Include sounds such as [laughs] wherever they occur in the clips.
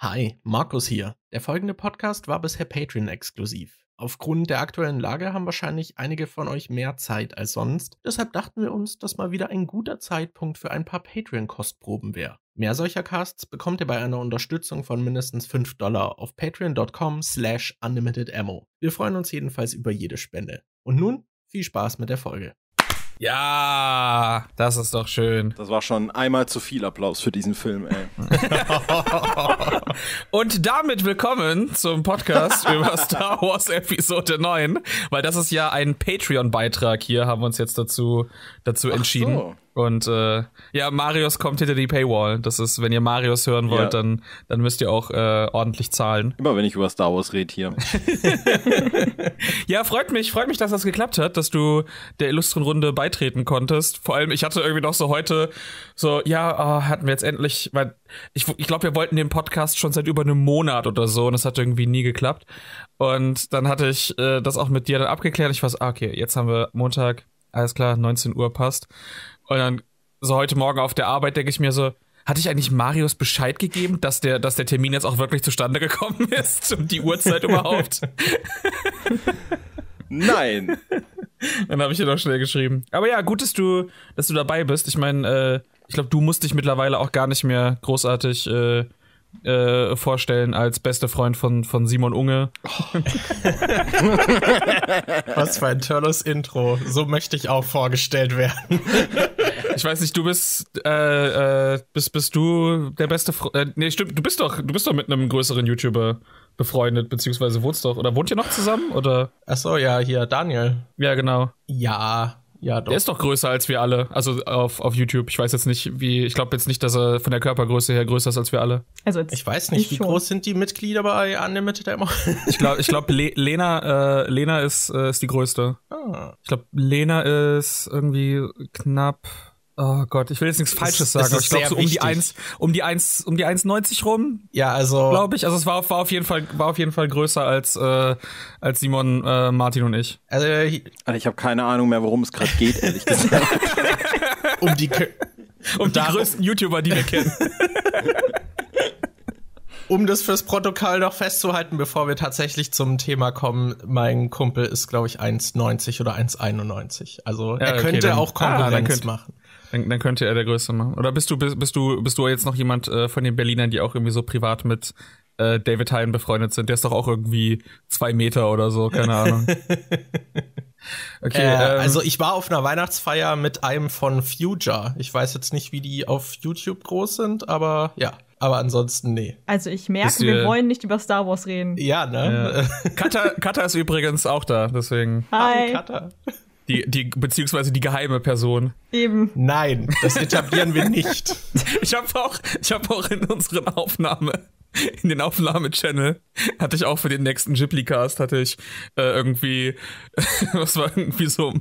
Hi, Markus hier. Der folgende Podcast war bisher Patreon-exklusiv. Aufgrund der aktuellen Lage haben wahrscheinlich einige von euch mehr Zeit als sonst. Deshalb dachten wir uns, dass mal wieder ein guter Zeitpunkt für ein paar Patreon-Kostproben wäre. Mehr solcher Casts bekommt ihr bei einer Unterstützung von mindestens 5 Dollar auf patreon.com slash unlimitedammo. Wir freuen uns jedenfalls über jede Spende. Und nun viel Spaß mit der Folge. Ja, das ist doch schön. Das war schon einmal zu viel Applaus für diesen Film, ey. [laughs] Und damit willkommen zum Podcast [laughs] über Star Wars Episode 9, weil das ist ja ein Patreon-Beitrag hier, haben wir uns jetzt dazu, dazu Ach entschieden. So. Und äh, ja, Marius kommt hinter die Paywall. Das ist, wenn ihr Marius hören wollt, ja. dann, dann müsst ihr auch äh, ordentlich zahlen. Immer wenn ich über Star Wars rede hier. [laughs] ja, freut mich, freut mich, dass das geklappt hat, dass du der illustren Runde beitreten konntest. Vor allem, ich hatte irgendwie noch so heute so, ja, oh, hatten wir jetzt endlich, weil ich, ich glaube, wir wollten den Podcast schon seit über einem Monat oder so und es hat irgendwie nie geklappt. Und dann hatte ich äh, das auch mit dir dann abgeklärt. Ich war so, ah, okay, jetzt haben wir Montag, alles klar, 19 Uhr passt. Und dann so heute Morgen auf der Arbeit denke ich mir so, hatte ich eigentlich Marius Bescheid gegeben, dass der, dass der Termin jetzt auch wirklich zustande gekommen [laughs] ist? und die Uhrzeit überhaupt? Nein. Dann habe ich dir doch schnell geschrieben. Aber ja, gut, dass du, dass du dabei bist. Ich meine, äh, ich glaube, du musst dich mittlerweile auch gar nicht mehr großartig äh, äh, vorstellen als beste Freund von, von Simon Unge. Oh. [laughs] Was für ein tolles Intro. So möchte ich auch vorgestellt werden. [laughs] Ich weiß nicht, du bist, äh, äh, bist, bist du der beste Freund. Äh, nee, stimmt, du bist doch, du bist doch mit einem größeren YouTuber befreundet, beziehungsweise wohnst doch. Oder wohnt ihr noch zusammen? Oder? Achso, ja, hier, Daniel. Ja, genau. Ja, ja, doch. Der ist doch größer als wir alle. Also auf, auf YouTube. Ich weiß jetzt nicht, wie. Ich glaube jetzt nicht, dass er von der Körpergröße her größer ist als wir alle. Also ich weiß nicht, ich wie schon. groß sind die Mitglieder bei Unlimited Ammo? ich glaube, ich glaub, Le Lena, äh, Lena ist, äh, ist die größte. Ah. Ich glaube, Lena ist irgendwie knapp Oh Gott, ich will jetzt nichts Falsches sagen, aber ich glaube so um wichtig. die 1, um die 1, um die 1,90 rum. Ja, also. Glaube ich. Also es war, war, auf jeden Fall, war auf jeden Fall größer als, äh, als Simon, äh, Martin und ich. Also äh, ich, also ich habe keine Ahnung mehr, worum es gerade geht, ehrlich gesagt. [laughs] um die, [laughs] um die größten YouTuber, die wir kennen. [laughs] um das fürs Protokoll noch festzuhalten, bevor wir tatsächlich zum Thema kommen, mein Kumpel ist, glaube ich, 1,90 oder 1,91. Also ja, er könnte dann, auch ah, Konkurrenz ah, machen. Dann, dann könnte er der Größte machen. Oder bist du, bist, bist du, bist du jetzt noch jemand äh, von den Berlinern, die auch irgendwie so privat mit äh, David Hein befreundet sind? Der ist doch auch irgendwie zwei Meter oder so, keine Ahnung. [laughs] Okay, äh, ähm, also ich war auf einer Weihnachtsfeier mit einem von Future. Ich weiß jetzt nicht, wie die auf YouTube groß sind, aber ja. Aber ansonsten, nee. Also ich merke, wir wollen nicht über Star Wars reden. Ja, ne? Ja. [laughs] Kata, Kata ist übrigens auch da, deswegen. Hi. Hi Kata. Die, die, beziehungsweise die geheime Person. Eben. Nein, das etablieren wir nicht. [laughs] Ich habe auch, hab auch in unseren Aufnahme, in den Aufnahme-Channel, hatte ich auch für den nächsten Ghibli-Cast, hatte ich äh, irgendwie, [laughs] was war irgendwie so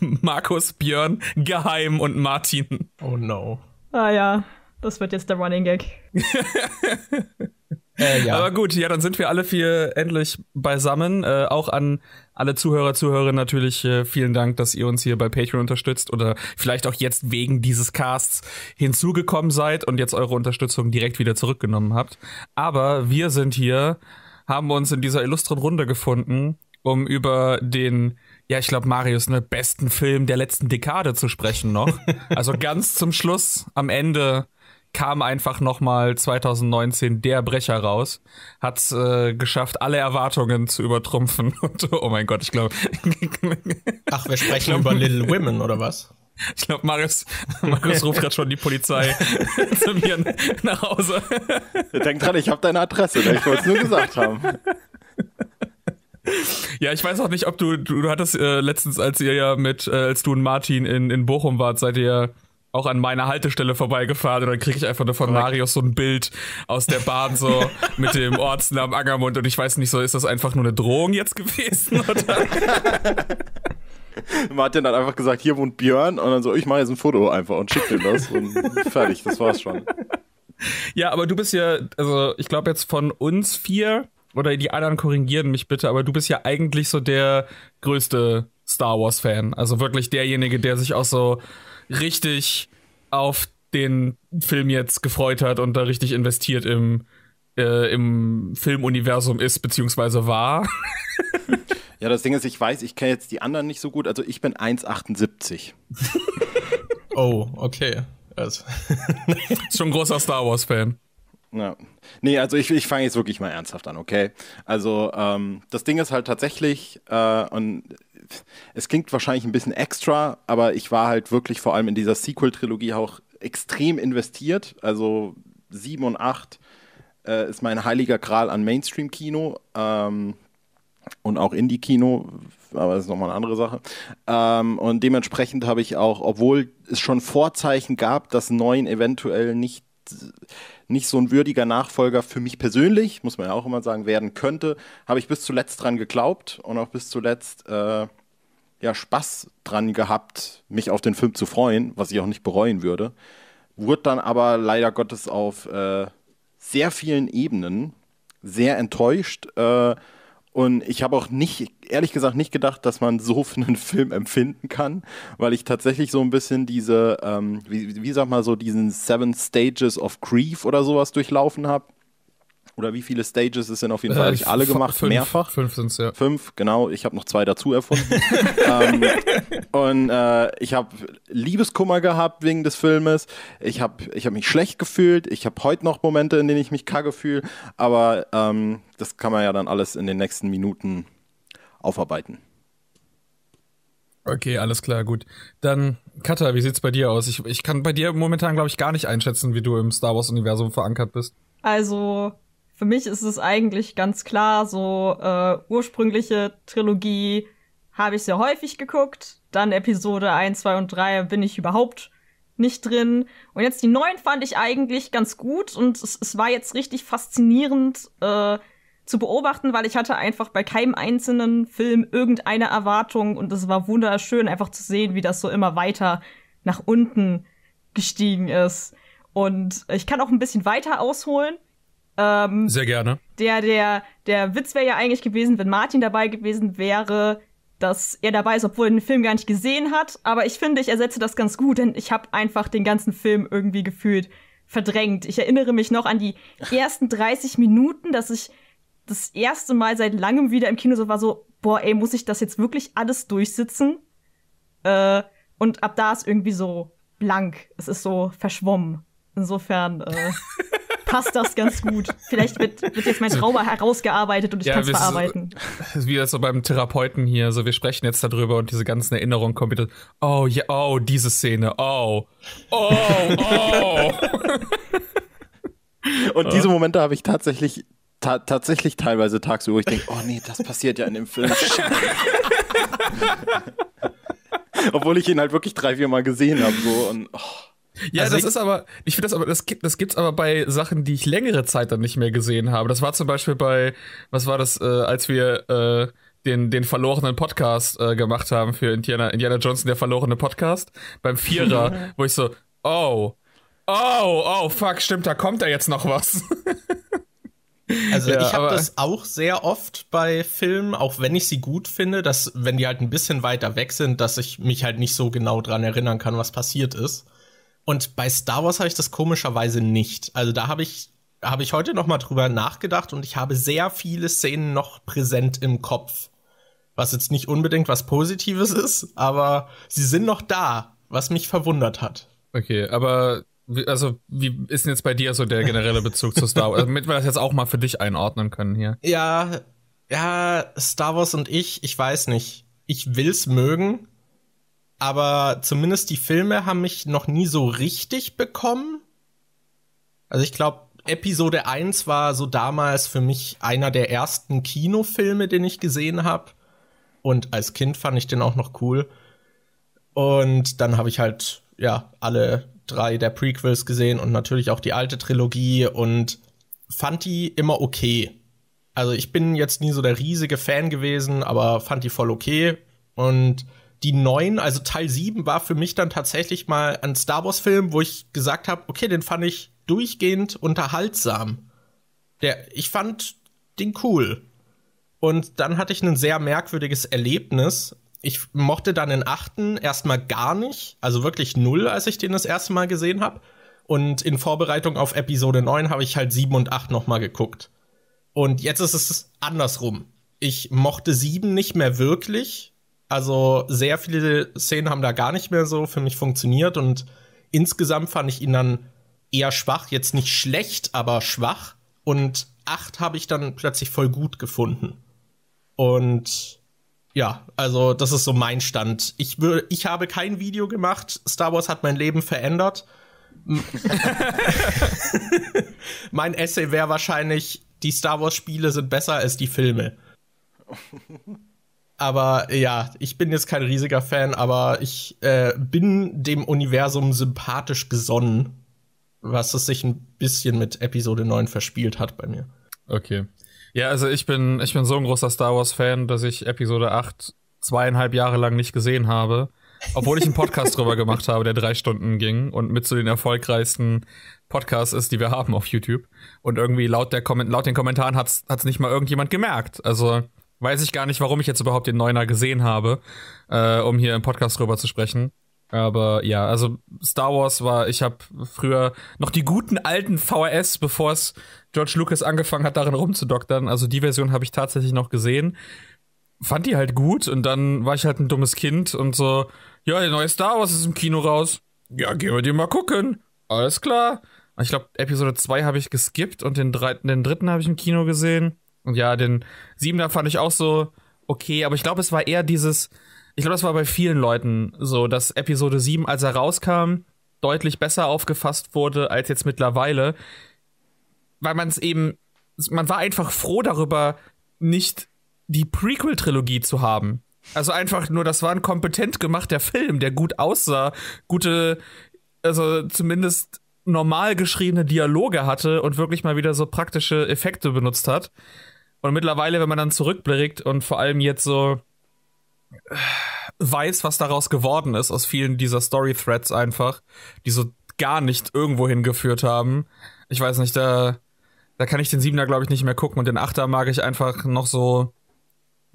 Markus, Björn, Geheim und Martin. Oh no. Ah ja, das wird jetzt der Running Gag. Äh, ja. Aber gut, ja, dann sind wir alle vier endlich beisammen. Äh, auch an alle Zuhörer, Zuhörer natürlich äh, vielen Dank, dass ihr uns hier bei Patreon unterstützt oder vielleicht auch jetzt wegen dieses Casts hinzugekommen seid und jetzt eure Unterstützung direkt wieder zurückgenommen habt. Aber wir sind hier, haben uns in dieser illustren Runde gefunden, um über den ja, ich glaube, Marius, ne, besten Film der letzten Dekade zu sprechen noch. [laughs] Also ganz zum Schluss, am Ende kam einfach nochmal 2019 der Brecher raus, hat es äh, geschafft, alle Erwartungen zu übertrumpfen. [laughs] Und, oh mein Gott, ich glaube. [laughs] Ach, wir sprechen glaub, über Little Women oder was? Ich glaube, Marius, Marius ruft gerade schon die Polizei [laughs] zu mir nach Hause. Denk dran, ich habe deine Adresse, ne? ich wollte es nur gesagt haben. Ja, ich weiß auch nicht, ob du, du, du hattest äh, letztens, als ihr ja mit, äh, als du und Martin in, in Bochum wart, seid ihr ja auch an meiner Haltestelle vorbeigefahren und dann kriege ich einfach nur von Marius so ein Bild aus der Bahn so [laughs] mit dem Ortsnamen Angermund und ich weiß nicht so, ist das einfach nur eine Drohung jetzt gewesen? [laughs] Martin hat einfach gesagt, hier wohnt Björn und dann so, ich mache jetzt ein Foto einfach und schicke dir das und [laughs] fertig, das war's schon. Ja, aber du bist ja, also ich glaube jetzt von uns vier oder die anderen korrigieren mich bitte, aber du bist ja eigentlich so der größte Star Wars Fan, also wirklich derjenige, der sich auch so richtig auf den Film jetzt gefreut hat und da richtig investiert im, äh, im Filmuniversum ist, beziehungsweise war. [laughs] ja, das Ding ist, ich weiß, ich kenne jetzt die anderen nicht so gut. Also ich bin 1,78. [laughs] oh, okay. Also. [laughs] schon ein großer Star Wars-Fan. Ja. Nee, also ich, ich fange jetzt wirklich mal ernsthaft an, okay? Also ähm, das Ding ist halt tatsächlich, äh, und es klingt wahrscheinlich ein bisschen extra, aber ich war halt wirklich vor allem in dieser Sequel-Trilogie auch extrem investiert. Also 7 und 8 äh, ist mein heiliger Gral an Mainstream-Kino ähm, und auch Indie-Kino, aber das ist nochmal eine andere Sache. Ähm, und dementsprechend habe ich auch, obwohl es schon Vorzeichen gab, dass 9 eventuell nicht nicht so ein würdiger Nachfolger für mich persönlich, muss man ja auch immer sagen, werden könnte, habe ich bis zuletzt dran geglaubt und auch bis zuletzt äh, ja, Spaß dran gehabt, mich auf den Film zu freuen, was ich auch nicht bereuen würde. Wurde dann aber leider Gottes auf äh, sehr vielen Ebenen sehr enttäuscht. Äh, und ich habe auch nicht, ehrlich gesagt, nicht gedacht, dass man so für einen [laughs] Film empfinden kann, weil ich tatsächlich so ein bisschen diese, ähm, wie, wie sag mal so, diesen Seven Stages of Grief oder sowas durchlaufen habe oder wie viele Stages es sind auf jeden Fall, äh, habe ich alle gemacht, fünf, mehrfach. Fünf sind es, ja. Fünf, genau. Ich habe noch zwei dazu erfunden. [laughs] ähm, und äh, ich habe Liebeskummer gehabt wegen des Filmes. Ich habe ich hab mich schlecht gefühlt. Ich habe heute noch Momente, in denen ich mich kacke fühle. Aber ähm, das kann man ja dann alles in den nächsten Minuten aufarbeiten. Okay, alles klar, gut. Dann, Katha, wie sieht's bei dir aus? Ich, ich kann bei dir momentan, glaube ich, gar nicht einschätzen, wie du im Star Wars-Universum verankert bist. Also, für mich ist es eigentlich ganz klar, so äh, ursprüngliche Trilogie habe ich sehr häufig geguckt. Dann Episode 1, 2 und 3 bin ich überhaupt nicht drin. Und jetzt die neuen fand ich eigentlich ganz gut und es, es war jetzt richtig faszinierend äh, zu beobachten, weil ich hatte einfach bei keinem einzelnen Film irgendeine Erwartung und es war wunderschön einfach zu sehen, wie das so immer weiter nach unten gestiegen ist. Und ich kann auch ein bisschen weiter ausholen ähm, Sehr gerne. Der, der, der Witz wäre ja eigentlich gewesen, wenn Martin dabei gewesen wäre, dass er dabei ist, obwohl er den Film gar nicht gesehen hat. Aber ich finde, ich ersetze das ganz gut, denn ich habe einfach den ganzen Film irgendwie gefühlt verdrängt. Ich erinnere mich noch an die ersten 30 Minuten, dass ich das erste Mal seit langem wieder im Kino so war, so, boah, ey, muss ich das jetzt wirklich alles durchsitzen? Äh, und ab da ist irgendwie so blank. Es ist so verschwommen. Insofern. Äh, [laughs] passt das ganz gut. Vielleicht wird, wird jetzt mein Trauma herausgearbeitet und ich ja, kann es verarbeiten. Ist, [laughs] wie das so beim Therapeuten hier, so wir sprechen jetzt darüber und diese ganzen Erinnerungen kommen wieder. Oh ja, oh, diese Szene, oh. Oh, oh. [laughs] und diese Momente habe ich tatsächlich ta tatsächlich teilweise tagsüber, wo ich denke, oh nee, das passiert ja in dem Film. [laughs] Obwohl ich ihn halt wirklich drei, vier Mal gesehen habe. So, und, oh. Ja, also das ist aber, ich finde das aber, das gibt, das aber bei Sachen, die ich längere Zeit dann nicht mehr gesehen habe. Das war zum Beispiel bei, was war das, äh, als wir äh, den, den verlorenen Podcast äh, gemacht haben für Indiana, Indiana Johnson, der verlorene Podcast, beim Vierer, [laughs] wo ich so, oh, oh, oh, fuck, stimmt, da kommt da jetzt noch was. [laughs] Also ja, ich habe das auch sehr oft bei Filmen, auch wenn ich sie gut finde, dass wenn die halt ein bisschen weiter weg sind, dass ich mich halt nicht so genau dran erinnern kann, was passiert ist. Und bei Star Wars habe ich das komischerweise nicht. Also da habe ich habe ich heute noch mal drüber nachgedacht und ich habe sehr viele Szenen noch präsent im Kopf. Was jetzt nicht unbedingt was Positives ist, aber sie sind noch da, was mich verwundert hat. Okay, aber also wie ist denn jetzt bei dir so der generelle Bezug zu Star Wars? Also, damit wir das jetzt auch mal für dich einordnen können hier. Ja, ja, Star Wars und ich, ich weiß nicht. Ich will's mögen, aber zumindest die Filme haben mich noch nie so richtig bekommen. Also ich glaube, Episode 1 war so damals für mich einer der ersten Kinofilme, den ich gesehen habe. Und als Kind fand ich den auch noch cool. Und dann habe ich halt, ja, alle drei der Prequels gesehen und natürlich auch die alte Trilogie und fand die immer okay. Also ich bin jetzt nie so der riesige Fan gewesen, aber fand die voll okay. Und die neuen, also Teil 7 war für mich dann tatsächlich mal ein Star Wars Film, wo ich gesagt habe, okay, den fand ich durchgehend unterhaltsam. Der, ich fand den cool. Und dann hatte ich ein sehr merkwürdiges Erlebnis. Ich mochte dann den achten erstmal gar nicht, also wirklich null, als ich den das erste Mal gesehen habe. Und in Vorbereitung auf Episode 9 habe ich halt 7 und 8 nochmal geguckt. Und jetzt ist es andersrum. Ich mochte 7 nicht mehr wirklich, also sehr viele Szenen haben da gar nicht mehr so für mich funktioniert und insgesamt fand ich ihn dann eher schwach, jetzt nicht schlecht, aber schwach. Und acht habe ich dann plötzlich voll gut gefunden. Und ja, also das ist so mein Stand. Ich, ich habe kein Video gemacht. Star Wars hat mein Leben verändert. [laughs] mein Essay wäre wahrscheinlich, die Star Wars-Spiele sind besser als die Filme. [laughs] Aber ja, ich bin jetzt kein riesiger Fan, aber ich äh, bin dem Universum sympathisch gesonnen, was es sich ein bisschen mit Episode 9 verspielt hat bei mir. Okay. Ja, also ich bin, ich bin so ein großer Star Wars-Fan, dass ich Episode 8 zweieinhalb Jahre lang nicht gesehen habe. Obwohl ich einen Podcast [laughs] drüber gemacht habe, der drei Stunden ging und mit zu den erfolgreichsten Podcasts ist, die wir haben auf YouTube. Und irgendwie laut, der laut den Kommentaren hat es nicht mal irgendjemand gemerkt. Also weiß ich gar nicht, warum ich jetzt überhaupt den Neuner gesehen habe, äh, um hier im Podcast drüber zu sprechen. Aber ja, also Star Wars war, ich habe früher noch die guten alten VHS, bevor es George Lucas angefangen hat, darin rumzudoktern. Also die Version habe ich tatsächlich noch gesehen. Fand die halt gut und dann war ich halt ein dummes Kind und so, ja, der neue Star Wars ist im Kino raus. Ja, gehen wir dir mal gucken. Alles klar. Ich glaube, Episode 2 habe ich geskippt und den, drei, den dritten habe ich im Kino gesehen. Und ja, den Siebener fand ich auch so okay, aber ich glaube, es war eher dieses, ich glaube, das war bei vielen Leuten so, dass Episode 7, als er rauskam, deutlich besser aufgefasst wurde als jetzt mittlerweile, weil man es eben, man war einfach froh darüber, nicht die Prequel-Trilogie zu haben. Also einfach nur, das war ein kompetent gemachter Film, der gut aussah, gute, also zumindest normal geschriebene Dialoge hatte und wirklich mal wieder so praktische Effekte benutzt hat. Und mittlerweile, wenn man dann zurückblickt und vor allem jetzt so weiß, was daraus geworden ist, aus vielen dieser Story-Threads einfach, die so gar nicht irgendwo hingeführt haben. Ich weiß nicht, da, da kann ich den Siebener, glaube ich, nicht mehr gucken und den Achter mag ich einfach noch so.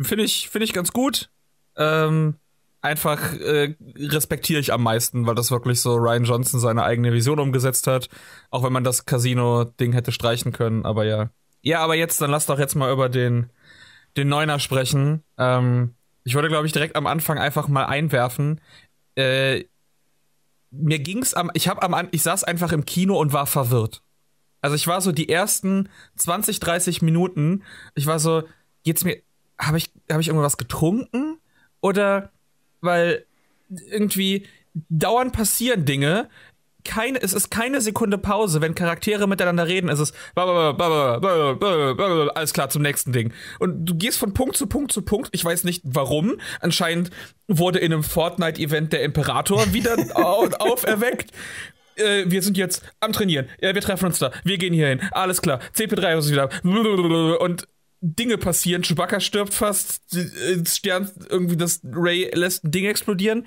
Finde ich, finde ich ganz gut. Ähm, einfach äh, respektiere ich am meisten, weil das wirklich so Ryan Johnson seine eigene Vision umgesetzt hat. Auch wenn man das Casino-Ding hätte streichen können, aber ja. Ja, aber jetzt, dann lass doch jetzt mal über den, den Neuner sprechen. Ähm, ich würde, glaube ich, direkt am Anfang einfach mal einwerfen. Äh, mir ging's am, ich hab am, ich saß einfach im Kino und war verwirrt. Also ich war so die ersten 20, 30 Minuten, ich war so, geht's mir, habe ich, hab ich irgendwas getrunken? Oder, weil irgendwie dauernd passieren Dinge, keine, es ist keine Sekunde Pause, wenn Charaktere miteinander reden. Es ist alles klar zum nächsten Ding. Und du gehst von Punkt zu Punkt zu Punkt. Ich weiß nicht warum. Anscheinend wurde in einem Fortnite-Event der Imperator wieder [laughs] auferweckt. Äh, wir sind jetzt am Trainieren. Ja, wir treffen uns da. Wir gehen hier hin. Alles klar. CP3 ist wieder. Und Dinge passieren. Chewbacca stirbt fast. Äh, Stern, irgendwie das Ray lässt ein Ding explodieren.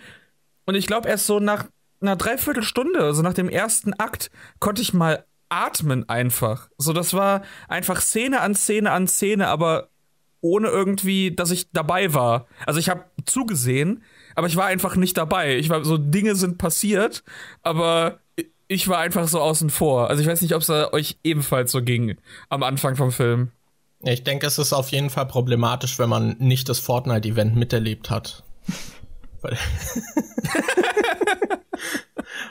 Und ich glaube, erst so nach einer Dreiviertelstunde, also nach dem ersten Akt, konnte ich mal atmen einfach. So, das war einfach Szene an Szene an Szene, aber ohne irgendwie, dass ich dabei war. Also ich habe zugesehen, aber ich war einfach nicht dabei. Ich war so Dinge sind passiert, aber ich war einfach so außen vor. Also ich weiß nicht, ob es euch ebenfalls so ging am Anfang vom Film. Ich denke, es ist auf jeden Fall problematisch, wenn man nicht das Fortnite-Event miterlebt hat. [laughs] [laughs]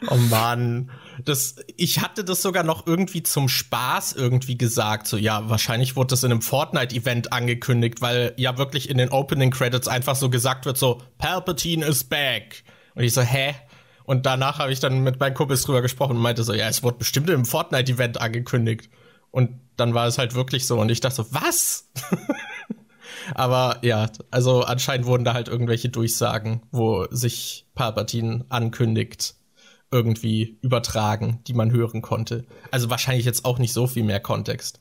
Oh Mann. Das, ich hatte das sogar noch irgendwie zum Spaß irgendwie gesagt. So, ja, wahrscheinlich wurde das in einem Fortnite-Event angekündigt, weil ja wirklich in den Opening Credits einfach so gesagt wird: so, Palpatine is back. Und ich so, hä? Und danach habe ich dann mit meinen Kumpels drüber gesprochen und meinte so, ja, es wurde bestimmt im Fortnite-Event angekündigt. Und dann war es halt wirklich so. Und ich dachte so, was? [laughs] Aber ja, also anscheinend wurden da halt irgendwelche Durchsagen, wo sich Palpatine ankündigt irgendwie übertragen, die man hören konnte. Also wahrscheinlich jetzt auch nicht so viel mehr Kontext.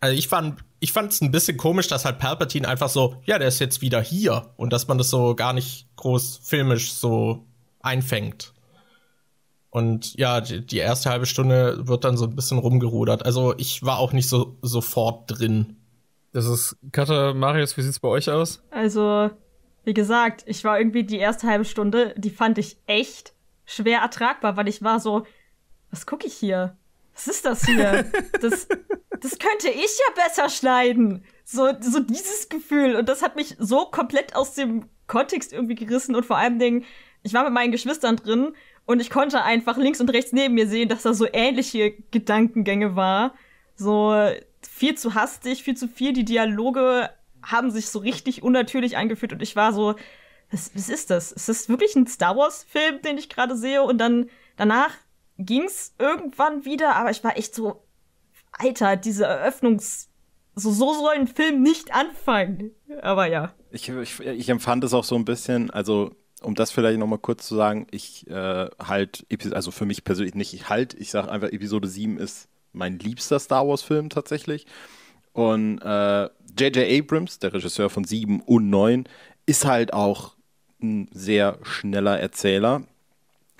Also ich fand ich fand es ein bisschen komisch, dass halt Palpatine einfach so, ja, der ist jetzt wieder hier und dass man das so gar nicht groß filmisch so einfängt. Und ja, die, die erste halbe Stunde wird dann so ein bisschen rumgerudert. Also ich war auch nicht so sofort drin. Das ist Katha, Marius, wie sieht's bei euch aus? Also, wie gesagt, ich war irgendwie die erste halbe Stunde, die fand ich echt schwer ertragbar, weil ich war so, was gucke ich hier? Was ist das hier? [laughs] Das, das könnte ich ja besser schneiden. So, so dieses Gefühl. Und das hat mich so komplett aus dem Kontext irgendwie gerissen. Und vor allen Dingen, ich war mit meinen Geschwistern drin und ich konnte einfach links und rechts neben mir sehen, dass da so ähnliche Gedankengänge war. So viel zu hastig, viel zu viel. Die Dialoge haben sich so richtig unnatürlich angefühlt und ich war so, was, was ist das? Ist das wirklich ein Star Wars-Film, den ich gerade sehe? Und dann danach es irgendwann wieder, aber ich war echt so, Alter, diese Eröffnungs. So, so soll ein Film nicht anfangen. Aber ja. Ich, ich, ich empfand es auch so ein bisschen, also um das vielleicht nochmal kurz zu sagen, ich äh, halt, also für mich persönlich nicht ich halt, ich sage einfach, Episode 7 ist mein liebster Star Wars-Film tatsächlich. Und J.J. Äh, Abrams, der Regisseur von 7 und 9, ist halt auch ein sehr schneller Erzähler,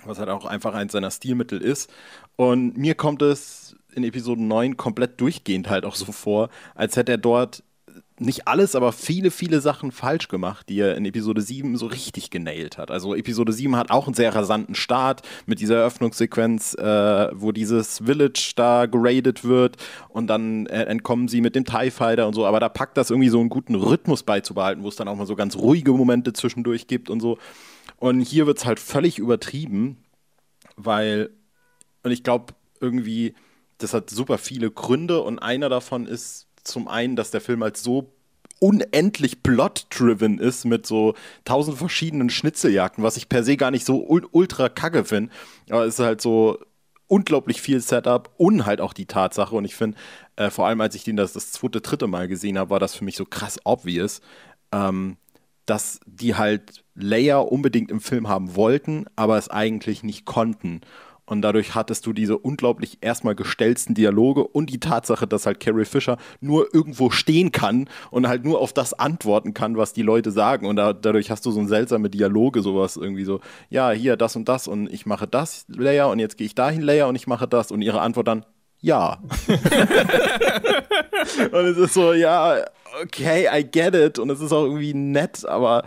was halt auch einfach eins seiner Stilmittel ist. Und mir kommt es in Episode 9 komplett durchgehend halt auch so vor, als hätte er dort nicht alles, aber viele, viele Sachen falsch gemacht, die er in Episode 7 so richtig genailt hat. Also Episode 7 hat auch einen sehr rasanten Start mit dieser Eröffnungssequenz, äh, wo dieses Village da geradet wird und dann äh, entkommen sie mit dem TIE Fighter und so. Aber da packt das irgendwie so einen guten Rhythmus beizubehalten, wo es dann auch mal so ganz ruhige Momente zwischendurch gibt und so. Und hier wird es halt völlig übertrieben, weil, und ich glaube irgendwie, das hat super viele Gründe und einer davon ist, zum einen, dass der Film halt so unendlich plot-driven ist mit so tausend verschiedenen Schnitzeljagden, was ich per se gar nicht so ultra kacke finde. Aber es ist halt so unglaublich viel Setup und halt auch die Tatsache. Und ich finde, äh, vor allem als ich den das, das zweite, dritte Mal gesehen habe, war das für mich so krass obvious, ähm, dass die halt Layer unbedingt im Film haben wollten, aber es eigentlich nicht konnten. Und dadurch hattest du diese unglaublich erstmal gestellten Dialoge und die Tatsache, dass halt Carrie Fisher nur irgendwo stehen kann und halt nur auf das antworten kann, was die Leute sagen. Und da, dadurch hast du so seltsame Dialoge, sowas irgendwie so, ja, hier das und das und ich mache das Layer und jetzt gehe ich dahin Layer und ich mache das. Und ihre Antwort dann, ja. [laughs] und es ist so, ja, okay, I get it. Und es ist auch irgendwie nett, aber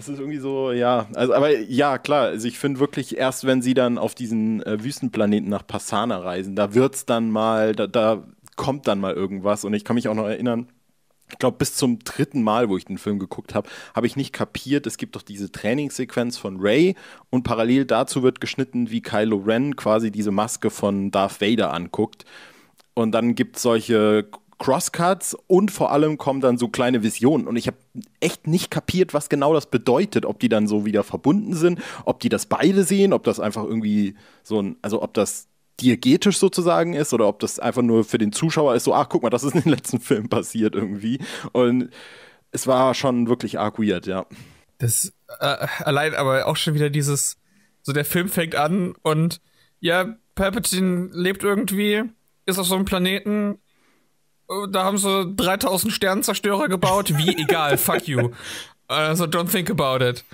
es ist irgendwie so, ja. Also, aber ja, klar. Also ich finde wirklich, erst wenn sie dann auf diesen äh, Wüstenplaneten nach Passana reisen, da wird es dann mal, da, da kommt dann mal irgendwas. Und ich kann mich auch noch erinnern, ich glaube, bis zum dritten Mal, wo ich den Film geguckt habe, habe ich nicht kapiert. Es gibt doch diese Trainingssequenz von Ray und parallel dazu wird geschnitten, wie Kylo Ren quasi diese Maske von Darth Vader anguckt. Und dann gibt es solche Crosscuts und vor allem kommen dann so kleine Visionen. Und ich habe echt nicht kapiert, was genau das bedeutet, ob die dann so wieder verbunden sind, ob die das beide sehen, ob das einfach irgendwie so ein, also ob das diegetisch sozusagen ist oder ob das einfach nur für den Zuschauer ist, so, ach guck mal, das ist in den [laughs] letzten Film passiert irgendwie. Und es war schon wirklich arg weird, ja. Das äh, allein aber auch schon wieder dieses, so der Film fängt an und ja, Palpatine lebt irgendwie, ist auf so einem Planeten, da haben sie 3000 Sternenzerstörer gebaut, wie [laughs] egal, fuck you. Also don't think about it.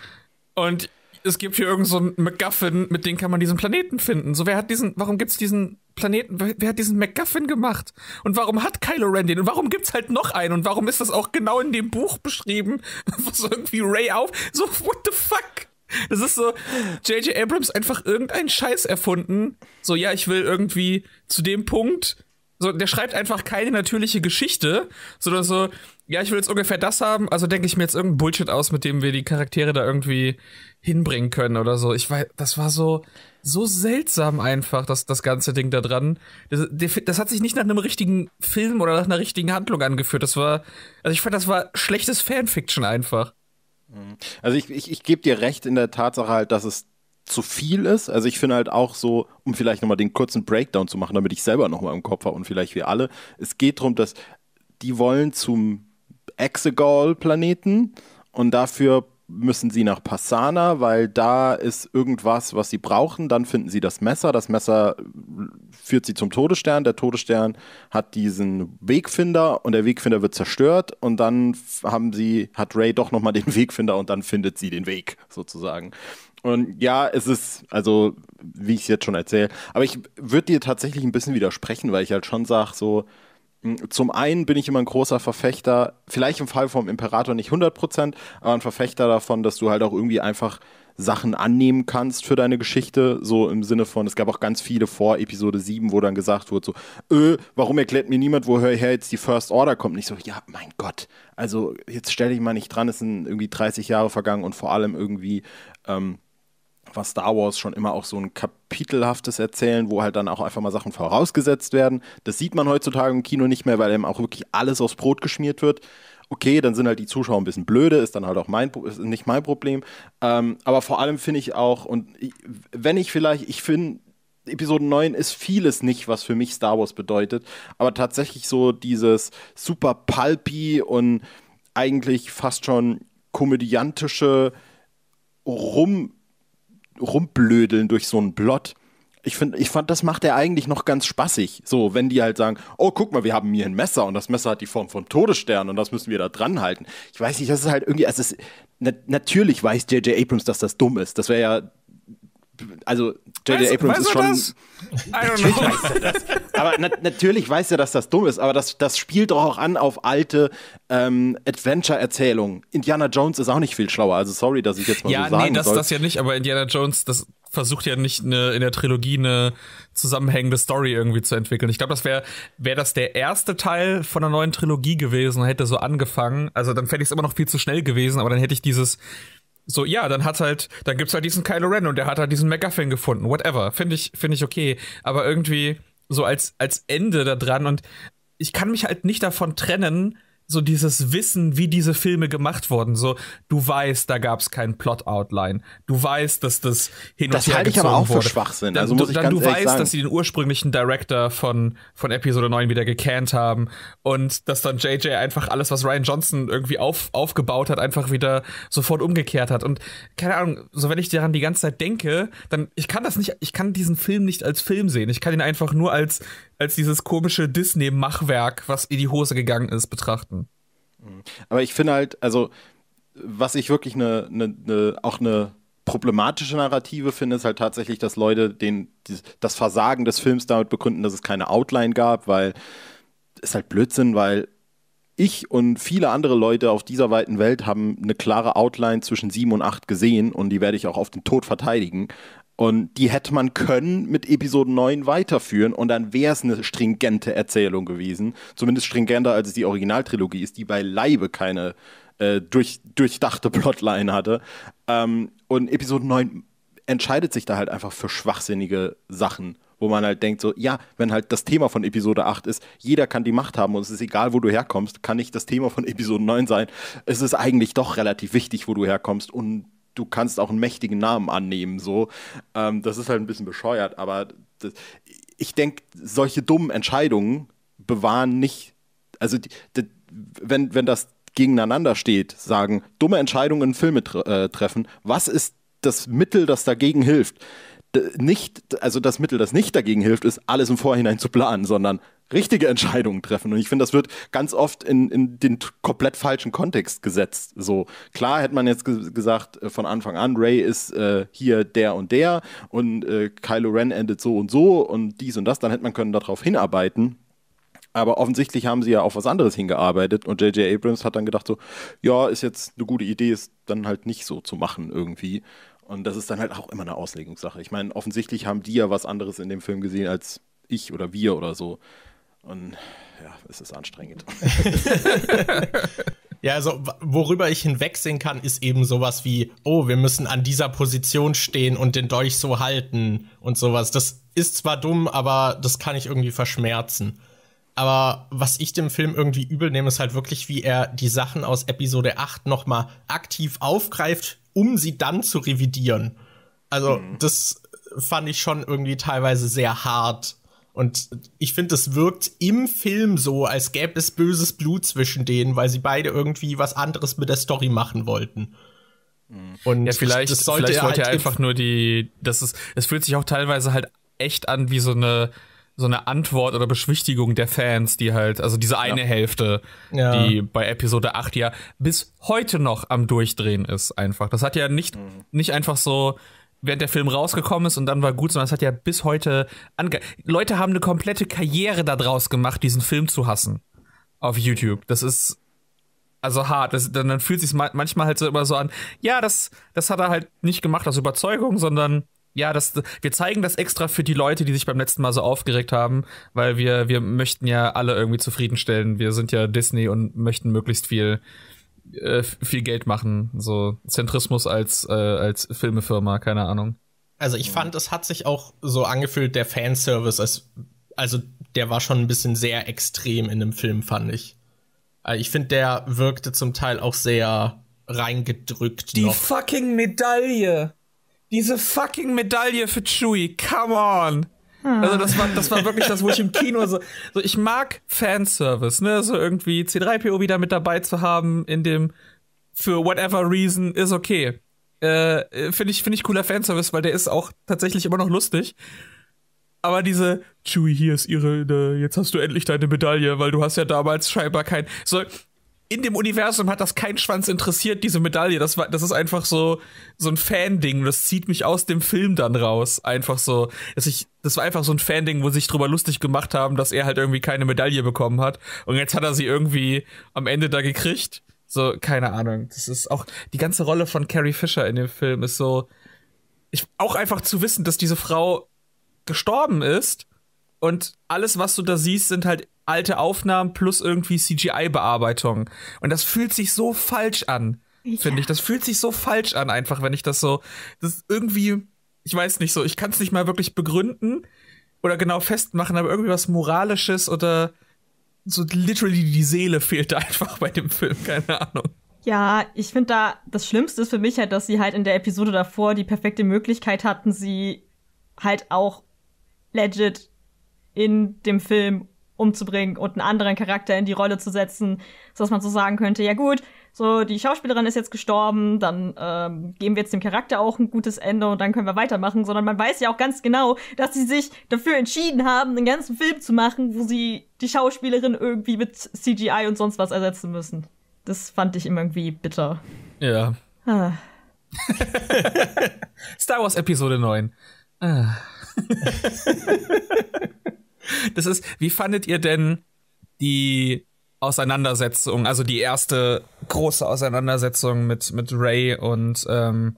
Und es gibt hier irgend so einen MacGuffin, mit dem kann man diesen Planeten finden. So, wer hat diesen, warum gibt's diesen Planeten, wer, hat diesen MacGuffin gemacht? Und warum hat Kylo Ren den? Und warum gibt's halt noch einen? Und warum ist das auch genau in dem Buch beschrieben, [laughs] so irgendwie Ray auf, so, what the fuck? Das ist so, J.J. Abrams einfach irgendeinen Scheiß erfunden. So, ja, ich will irgendwie zu dem Punkt so, der schreibt einfach keine natürliche Geschichte, sondern so, ja, ich will jetzt ungefähr das haben, also denke ich mir jetzt irgendeinen Bullshit aus, mit dem wir die Charaktere da irgendwie hinbringen können oder so. Ich weiß, das war so, so seltsam einfach, das, das ganze Ding da dran. Das, das hat sich nicht nach einem richtigen Film oder nach einer richtigen Handlung angeführt. Das war, also ich fand, das war schlechtes Fanfiction einfach. Mhm. Also ich, ich, ich gebe dir recht in der Tatsache halt, dass es zu viel ist. Also ich finde halt auch so, um vielleicht nochmal den kurzen Breakdown zu machen, damit ich selber nochmal im Kopf habe und vielleicht wir alle, es geht darum, dass die wollen zum Exegol-Planeten und dafür müssen sie nach Passana, weil da ist irgendwas, was sie brauchen. Dann finden sie das Messer. Das Messer führt sie zum Todesstern. Der Todesstern hat diesen Wegfinder und der Wegfinder wird zerstört. Und dann haben sie, hat Ray doch nochmal den [laughs] Wegfinder und dann findet sie den Weg sozusagen. Und ja, es ist, also wie ich es jetzt schon erzähle, aber ich würde dir tatsächlich ein bisschen widersprechen, weil ich halt schon sage, so, hm, zum einen bin ich immer ein großer Verfechter, vielleicht im Fall vom Imperator nicht 100%, aber ein Verfechter davon, dass du halt auch irgendwie einfach Sachen annehmen kannst für deine Geschichte, so im Sinne von, es gab auch ganz viele vor Episode 7, wo dann gesagt wurde, so, öh, warum erklärt mir niemand, woher jetzt die First Order kommt? Nicht so, ja, mein Gott, also jetzt stelle ich mal nicht dran, es sind irgendwie 30 Jahre vergangen und vor allem irgendwie, ähm, war Star Wars schon immer auch so ein kapitelhaftes Erzählen, wo halt dann auch einfach mal Sachen vorausgesetzt werden. Das sieht man heutzutage im Kino nicht mehr, weil eben auch wirklich alles aufs Brot geschmiert wird. Okay, dann sind halt die Zuschauer ein bisschen blöde, ist dann halt auch mein, ist nicht mein Problem. Ähm, aber vor allem finde ich auch, und ich, wenn ich vielleicht, ich finde, Episode 9 ist vieles nicht, was für mich Star Wars bedeutet, aber tatsächlich so dieses super palpi und eigentlich fast schon komödiantische Rum rumblödeln durch so einen Plot. Ich, find, ich fand, das macht er eigentlich noch ganz spaßig. So, wenn die halt sagen, oh, guck mal, wir haben hier ein Messer und das Messer hat die Form von Todesstern und das müssen wir da dran halten. Ich weiß nicht, das ist halt irgendwie, also es, na, natürlich weiß J.J. Abrams, dass das dumm ist. Das wäre ja also J.J. Abrams ist schon. Das? Natürlich weiß er das. Aber na natürlich weiß er, dass das dumm ist, aber das, das spielt doch auch an auf alte ähm, Adventure-Erzählungen. Indiana Jones ist auch nicht viel schlauer, also sorry, dass ich jetzt mal ja, so sagen nee, das, soll. das ja nicht, aber Indiana Jones, das versucht ja nicht eine, in der Trilogie eine zusammenhängende Story irgendwie zu entwickeln. Ich glaube, das wäre wäre das der erste Teil von der neuen Trilogie gewesen und hätte so angefangen. Also dann fände ich es immer noch viel zu schnell gewesen, aber dann hätte ich dieses so, ja, dann hat halt, dann gibt's halt diesen Kylo Ren und der hat halt diesen MacGuffin gefunden, whatever. Finde ich, finde ich okay. Aber irgendwie so als, als Ende da dran und ich kann mich halt nicht davon trennen, so dieses Wissen, wie diese Filme gemacht wurden. So, du weißt, da gab es keinen Plot-Outline. Du weißt, dass das hin und das her halt gezogen Das halte ich aber auch wurde. für Schwachsinn. Also muss ich dann, ganz du weißt, sagen. dass sie den ursprünglichen Director von, von Episode 9 wieder gecannt haben und dass dann JJ einfach alles, was Ryan Johnson irgendwie auf, aufgebaut hat, einfach wieder sofort umgekehrt hat. Und keine Ahnung, so wenn ich daran die ganze Zeit denke, dann, ich kann das nicht, ich kann diesen Film nicht als Film sehen. Ich kann ihn einfach nur als als dieses komische Disney-Machwerk, was in die Hose gegangen ist, betrachten. Mhm. Aber ich finde halt, also, was ich wirklich eine, ne, ne, auch eine problematische Narrative finde, ist halt tatsächlich, dass Leute den, die, das Versagen des Films damit begründen, dass es keine Outline gab, weil ist halt Blödsinn, weil ich und viele andere Leute auf dieser weiten Welt haben eine klare Outline zwischen sieben und acht gesehen und die werde ich auch auf den Tod verteidigen. Und die hätte man können mit Episode 9 weiterführen und dann wäre es eine stringente Erzählung gewesen. Zumindest stringenter, als es die Originaltrilogie ist, die beileibe keine äh, durch, durchdachte Plotline hatte. Ähm, und Episode 9 entscheidet sich da halt einfach für schwachsinnige Sachen, wo man halt denkt, so, ja, wenn halt das Thema von Episode 8 ist, jeder kann die Macht haben und es ist egal, wo du herkommst, kann nicht das Thema von Episode 9 sein. Es ist eigentlich doch relativ wichtig, wo du herkommst und du kannst auch einen mächtigen Namen annehmen. So, ähm, das ist halt ein bisschen bescheuert, aber das, ich denke, solche dummen Entscheidungen bewahren nicht. Also, die, die, wenn, wenn das gegeneinander steht, sagen, dumme Entscheidungen in Filme tre äh, treffen, was ist das Mittel, das dagegen hilft? nicht, also das Mittel, das nicht dagegen hilft, ist, alles im Vorhinein zu planen, sondern richtige Entscheidungen treffen. Und ich finde, das wird ganz oft in, in den komplett falschen Kontext gesetzt. So klar hätte man jetzt ge gesagt äh, von Anfang an, Ray ist äh, hier der und der und äh, Kylo Ren endet so und so und dies und das, dann hätte man können darauf hinarbeiten. Aber offensichtlich haben sie ja auf was anderes hingearbeitet und J.J. Abrams hat dann gedacht so, ja, ist jetzt eine gute Idee, es dann halt nicht so zu machen irgendwie. Und das ist dann halt auch immer eine Auslegungssache. Ich meine, offensichtlich haben die ja was anderes in dem Film gesehen als ich oder wir oder so. Und ja, es ist anstrengend. [laughs] ja, also worüber ich hinwegsehen kann, ist eben sowas wie, oh, wir müssen an dieser Position stehen und den Dolch so halten und sowas. Das ist zwar dumm, aber das kann ich irgendwie verschmerzen. Aber was ich dem Film irgendwie übel nehme, ist halt wirklich, wie er die Sachen aus Episode 8 nochmal aktiv aufgreift, um sie dann zu revidieren. Also, mhm. das fand ich schon irgendwie teilweise sehr hart. Und ich finde, es wirkt im Film so, als gäbe es böses Blut zwischen denen, weil sie beide irgendwie was anderes mit der Story machen wollten. Mhm. Und ja, vielleicht, das sollte vielleicht er wollte halt einfach nur die, das ist, es fühlt sich auch teilweise halt echt an wie so eine, so eine Antwort oder Beschwichtigung der Fans, die halt, also diese eine ja. Hälfte, ja. die bei Episode 8 ja bis heute noch am Durchdrehen ist, einfach. Das hat ja nicht, mhm. nicht einfach so während der Film rausgekommen ist und dann war gut, sondern es hat ja bis heute ange Leute haben eine komplette Karriere daraus gemacht, diesen Film zu hassen. Auf YouTube. Das ist also hart. Das, dann, dann fühlt sich manchmal halt so immer so an, ja, das, das hat er halt nicht gemacht aus Überzeugung, sondern ja, das, wir zeigen das extra für die Leute, die sich beim letzten Mal so aufgeregt haben, weil wir, wir möchten ja alle irgendwie zufriedenstellen. Wir sind ja Disney und möchten möglichst viel äh, viel Geld machen. So Zentrismus als, äh, als Filmefirma, keine Ahnung. Also ich fand, es hat sich auch so angefühlt, der Fanservice, als, also der war schon ein bisschen sehr extrem in dem Film, fand ich. Also ich finde, der wirkte zum Teil auch sehr reingedrückt. Die noch. fucking Medaille! Diese fucking Medaille für Chewie, come on! Hm. Also das war, das war wirklich das, wo ich im Kino so, so ich mag Fanservice, ne, so irgendwie C3PO wieder mit dabei zu haben in dem für whatever reason ist okay. Äh, äh, finde ich, finde ich cooler Fanservice, weil der ist auch tatsächlich immer noch lustig. Aber diese Chewie, hier ist ihre, äh, jetzt hast du endlich deine Medaille, weil du hast ja damals scheinbar kein, so, in dem Universum hat das kein Schwanz interessiert, diese Medaille. Das, war, das ist einfach so, so ein Fan-Ding. Das zieht mich aus dem Film dann raus. Einfach so. Dass ich, das war einfach so ein Fan-Ding, wo sie sich drüber lustig gemacht haben, dass er halt irgendwie keine Medaille bekommen hat. Und jetzt hat er sie irgendwie am Ende da gekriegt. So, keine Ahnung. Das ist auch, die ganze Rolle von Carrie Fisher in dem Film ist so, ich, auch einfach zu wissen, dass diese Frau gestorben ist. Und alles, was du da siehst, sind halt alte Aufnahmen plus irgendwie CGI-Bearbeitung. Und das fühlt sich so falsch an, ja. finde ich. Das fühlt sich so falsch an, einfach, wenn ich das so. Das irgendwie, ich weiß nicht so, ich kann es nicht mal wirklich begründen oder genau festmachen, aber irgendwie was Moralisches oder so literally die Seele fehlt da [laughs] einfach bei dem Film, keine Ahnung. Ja, ich finde da, das Schlimmste ist für mich halt, dass sie halt in der Episode davor die perfekte Möglichkeit hatten, sie halt auch legit in dem Film umzubringen und einen anderen Charakter in die Rolle zu setzen, sodass man so sagen könnte, ja gut, so die Schauspielerin ist jetzt gestorben, dann ähm, geben wir jetzt dem Charakter auch ein gutes Ende und dann können wir weitermachen, sondern man weiß ja auch ganz genau, dass sie sich dafür entschieden haben, einen ganzen Film zu machen, wo sie die Schauspielerin irgendwie mit CGI und sonst was ersetzen müssen. Das fand ich immer irgendwie bitter. Ja. Ah. [laughs] Star Wars Episode 9. Ah. [laughs] Das ist, wie fandet ihr denn die Auseinandersetzung, also die erste große Auseinandersetzung mit, mit Ray und ähm,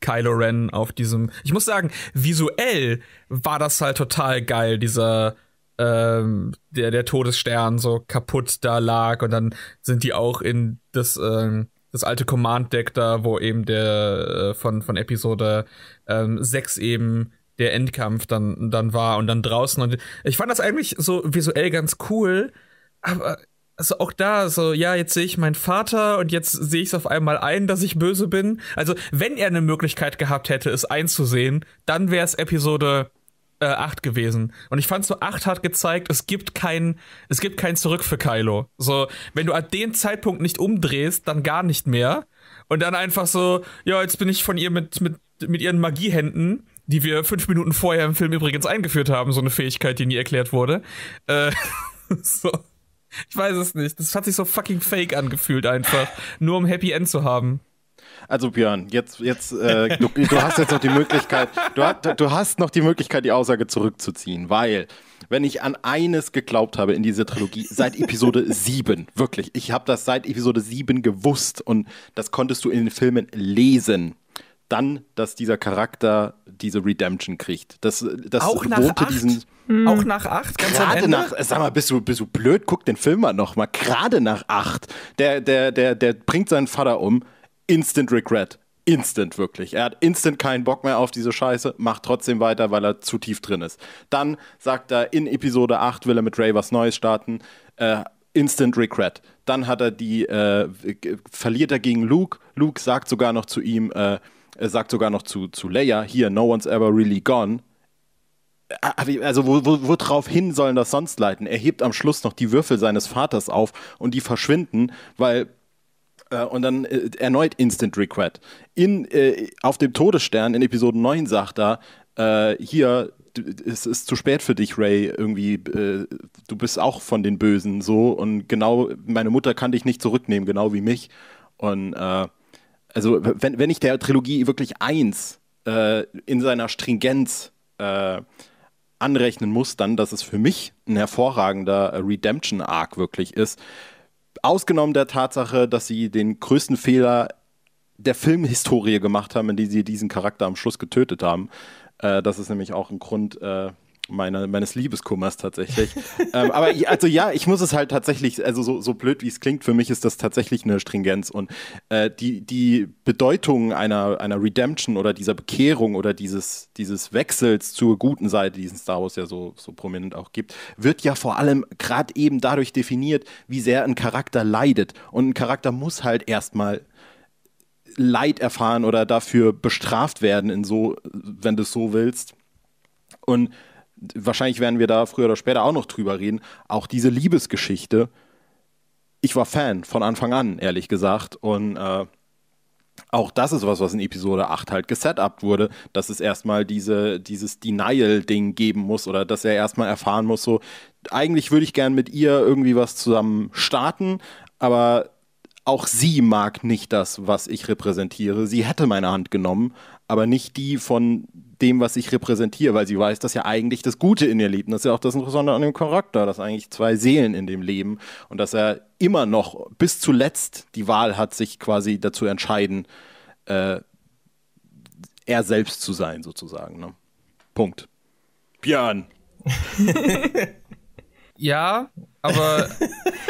Kylo Ren auf diesem. Ich muss sagen, visuell war das halt total geil, dieser ähm, der, der Todesstern so kaputt da lag und dann sind die auch in das, ähm, das alte Command-Deck da, wo eben der äh, von, von Episode ähm, 6 eben der Endkampf dann, dann war und dann draußen. Und ich fand das eigentlich so visuell ganz cool, aber also auch da, so, ja, jetzt sehe ich meinen Vater und jetzt sehe ich es auf einmal ein, dass ich böse bin. Also, wenn er eine Möglichkeit gehabt hätte, es einzusehen, dann wäre es Episode 8 äh, gewesen. Und ich fand so, 8 hat gezeigt, es gibt kein, es gibt kein Zurück für Kylo. So, wenn du an dem Zeitpunkt nicht umdrehst, dann gar nicht mehr. Und dann einfach so, ja, jetzt bin ich von ihr mit, mit, mit ihren Magiehänden die wir fünf Minuten vorher im Film übrigens eingeführt haben, so eine Fähigkeit, die nie erklärt wurde. Äh, [laughs] so. Ich weiß es nicht. Das hat sich so fucking fake angefühlt einfach. Nur um Happy End zu haben. Also Björn, jetzt, jetzt, äh, du, du, hast jetzt noch die Möglichkeit, du, du hast noch die Möglichkeit, die Aussage zurückzuziehen, weil wenn ich an eines geglaubt habe in dieser Trilogie, seit Episode 7, [laughs] wirklich, ich habe das seit Episode 7 gewusst und das konntest du in den Filmen lesen dann, dass dieser Charakter diese Redemption kriegt. Das, das auch nach acht? diesen. Mhm. Auch nach acht, ganz Gerade am Ende? nach, sag mal, bist du, bist du blöd? Guck den Film mal nochmal. Gerade nach acht. Der, der, der, der bringt seinen Vater um. Instant Regret. Instant wirklich. Er hat instant keinen Bock mehr auf diese Scheiße, macht trotzdem weiter, weil er zu tief drin ist. Dann sagt er, in Episode 8 will er mit Ray was Neues starten. Äh, instant Regret. Dann hat er die, äh, verliert er gegen Luke. Luke sagt sogar noch zu ihm, äh, äh, sagt sogar noch zu, zu Leia, hier, no one's ever really gone. Äh, also worauf wo, wo hin sollen das sonst leiten? Er hebt am Schluss noch die Würfel seines Vaters auf und die verschwinden, weil äh, und dann äh, erneut Instant Regret. In, äh, auf dem Todesstern in Episode 9 sagt er, äh, hier, es ist zu spät für dich, Ray, irgendwie, äh, du bist auch von den Bösen so und genau, meine Mutter kann dich nicht zurücknehmen, genau wie mich. Und also wenn, wenn ich der Trilogie wirklich eins äh, in seiner Stringenz äh, anrechnen muss, dann, dass es für mich ein hervorragender äh, Redemption-Arc wirklich ist. Ausgenommen der Tatsache, dass sie den größten Fehler der Filmhistorie gemacht haben, in die sie diesen Charakter am Schluss getötet haben. Äh, das ist nämlich auch ein Grund, äh, meiner, meines Liebeskummers tatsächlich. [laughs] ähm, aber also ja, ich muss es halt tatsächlich, also so, so blöd wie es klingt, für mich ist das tatsächlich eine Stringenz. Und äh, die, die Bedeutung einer, einer Redemption oder dieser Bekehrung oder dieses, dieses Wechsels zur guten Seite, die es in Star Wars ja so, so prominent auch gibt, wird ja vor allem gerade eben dadurch definiert, wie sehr ein Charakter leidet. Und ein Charakter muss halt erstmal Leid erfahren oder dafür bestraft werden, in so, wenn du es so willst. Und wahrscheinlich werden wir da früher oder später auch noch drüber reden, auch diese Liebesgeschichte. Ich war Fan von Anfang an, ehrlich gesagt. Und äh, auch das ist was, was in Episode 8 halt gesetupt wurde, dass es erstmal diese, dieses Denial-Ding geben muss oder dass er erstmal erfahren muss, so, eigentlich würde ich gern mit ihr irgendwie was zusammen starten, aber auch sie mag nicht das, was ich repräsentiere. Sie hätte meine Hand genommen, aber nicht die von dem, was ich repräsentiere, weil sie weiß, dass ja eigentlich das Gute in ihr Leben, Das ist ja auch das Interessante an dem Charakter, dass eigentlich zwei Seelen in dem leben und dass er immer noch bis zuletzt die Wahl hat, sich quasi dazu entscheiden, äh, er selbst zu sein, sozusagen. Ne? Punkt. Björn. [laughs] ja, aber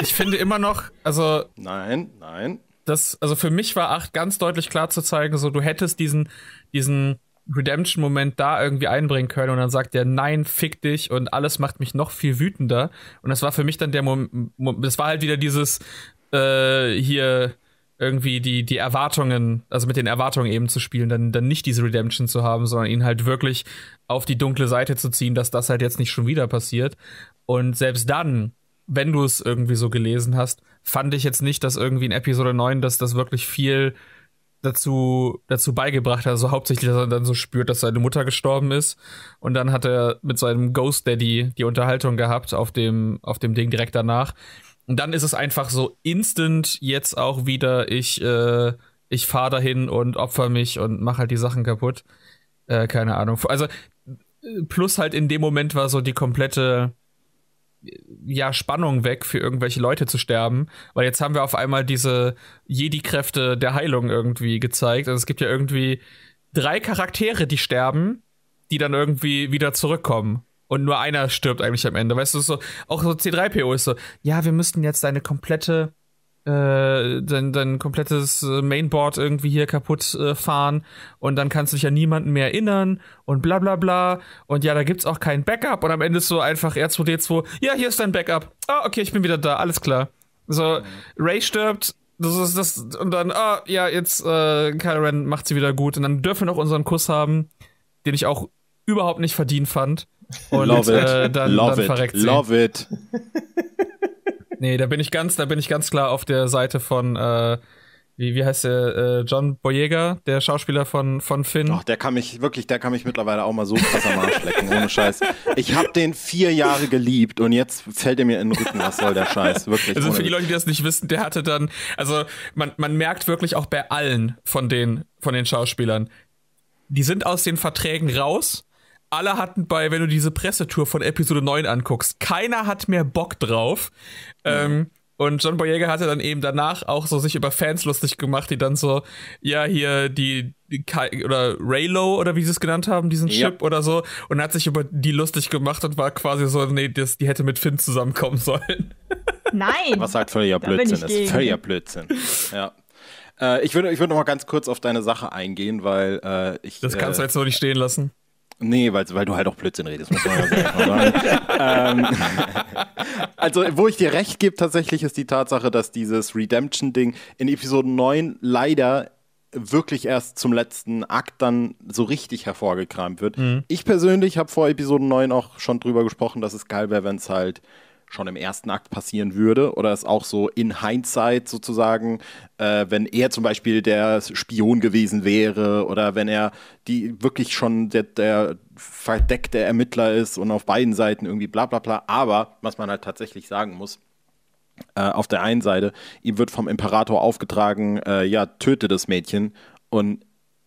ich finde immer noch, also. Nein, nein. Das, also für mich war acht ganz deutlich klar zu zeigen, so du hättest diesen, diesen Redemption-Moment da irgendwie einbringen können und dann sagt er, nein, fick dich und alles macht mich noch viel wütender. Und das war für mich dann der Moment, das war halt wieder dieses äh, hier irgendwie die, die Erwartungen, also mit den Erwartungen eben zu spielen, dann, dann nicht diese Redemption zu haben, sondern ihn halt wirklich auf die dunkle Seite zu ziehen, dass das halt jetzt nicht schon wieder passiert. Und selbst dann, wenn du es irgendwie so gelesen hast, fand ich jetzt nicht, dass irgendwie in Episode 9, dass das wirklich viel dazu, dazu beigebracht, also hauptsächlich, dass er dann so spürt, dass seine Mutter gestorben ist. Und dann hat er mit seinem Ghost Daddy die Unterhaltung gehabt auf dem, auf dem Ding direkt danach. Und dann ist es einfach so instant jetzt auch wieder, ich, äh, ich fahre dahin und opfer mich und mache halt die Sachen kaputt. Äh, keine Ahnung. Also, äh, plus halt in dem Moment war so die komplette ja, Spannung weg, für irgendwelche Leute zu sterben. Weil jetzt haben wir auf einmal diese Jedi-Kräfte der Heilung irgendwie gezeigt. Also es gibt ja irgendwie drei Charaktere, die sterben, die dann irgendwie wieder zurückkommen. Und nur einer stirbt eigentlich am Ende. Weißt du, so, auch so C3PO ist so, ja, wir müssten jetzt deine komplette äh, dein, dein komplettes äh, Mainboard irgendwie hier kaputt äh, fahren und dann kannst du dich an niemanden mehr erinnern und bla bla bla und ja, da gibt's auch kein Backup und am Ende ist so einfach R2D2, ja, hier ist dein Backup. Ah, okay, ich bin wieder da, alles klar. So, mhm. Ray stirbt, das ist das und dann, ah, ja, jetzt äh, Kylo Ren macht sie wieder gut und dann dürfen wir noch unseren Kuss haben, den ich auch überhaupt nicht verdient fand. Und Love it. Äh, dann, Love dann it. verreckt it. Love it. [laughs] nee, da bin ich ganz, da bin ich ganz klar auf der Seite von äh, wie, wie heißt der, äh, John Boyega, der Schauspieler von, von Finn. Ach, der kann mich wirklich, der kann mich mittlerweile auch mal so krass am Arsch lecken, ohne Scheiß. Ich habe den vier Jahre geliebt und jetzt fällt er mir in den Rücken, was soll der Scheiß, wirklich. Also für die Leute, die das nicht wissen, der hatte dann, also man, man merkt wirklich auch bei allen von den, von den Schauspielern, die sind aus den Verträgen raus alle hatten bei, wenn du diese Pressetour von Episode 9 anguckst, keiner hat mehr Bock drauf. Mhm. Ähm, und John Boyega hatte dann eben danach auch so sich über Fans lustig gemacht, die dann so, ja, hier die, die oder Raylo oder wie sie es genannt haben, diesen ja. Chip oder so, und hat sich über die lustig gemacht und war quasi so, nee, das, die hätte mit Finn zusammenkommen [laughs] sollen. Nein! Was halt völliger Blödsinn ist. Völliger Blödsinn. Ja. Äh, ich würde ich würd noch mal ganz kurz auf deine Sache eingehen, weil äh, ich. Das kannst äh, du jetzt noch nicht stehen lassen. Nee, weil, weil du halt auch Blödsinn redest, muss man ja sagen. [laughs] ähm, [laughs] also, wo ich dir recht gebe, tatsächlich ist die Tatsache, dass dieses Redemption-Ding in Episode 9 leider wirklich erst zum letzten Akt dann so richtig hervorgekramt wird. Mhm. Ich persönlich habe vor Episode 9 auch schon drüber gesprochen, dass es geil wäre, wenn es halt schon im ersten Akt passieren würde? Oder ist auch so in Hindsight sozusagen, äh, wenn er zum Beispiel der Spion gewesen wäre oder wenn er die wirklich schon der, der verdeckte Ermittler ist und auf beiden Seiten irgendwie bla bla bla. Aber was man halt tatsächlich sagen muss, äh, auf der einen Seite, ihm wird vom Imperator aufgetragen, äh, ja, töte das Mädchen und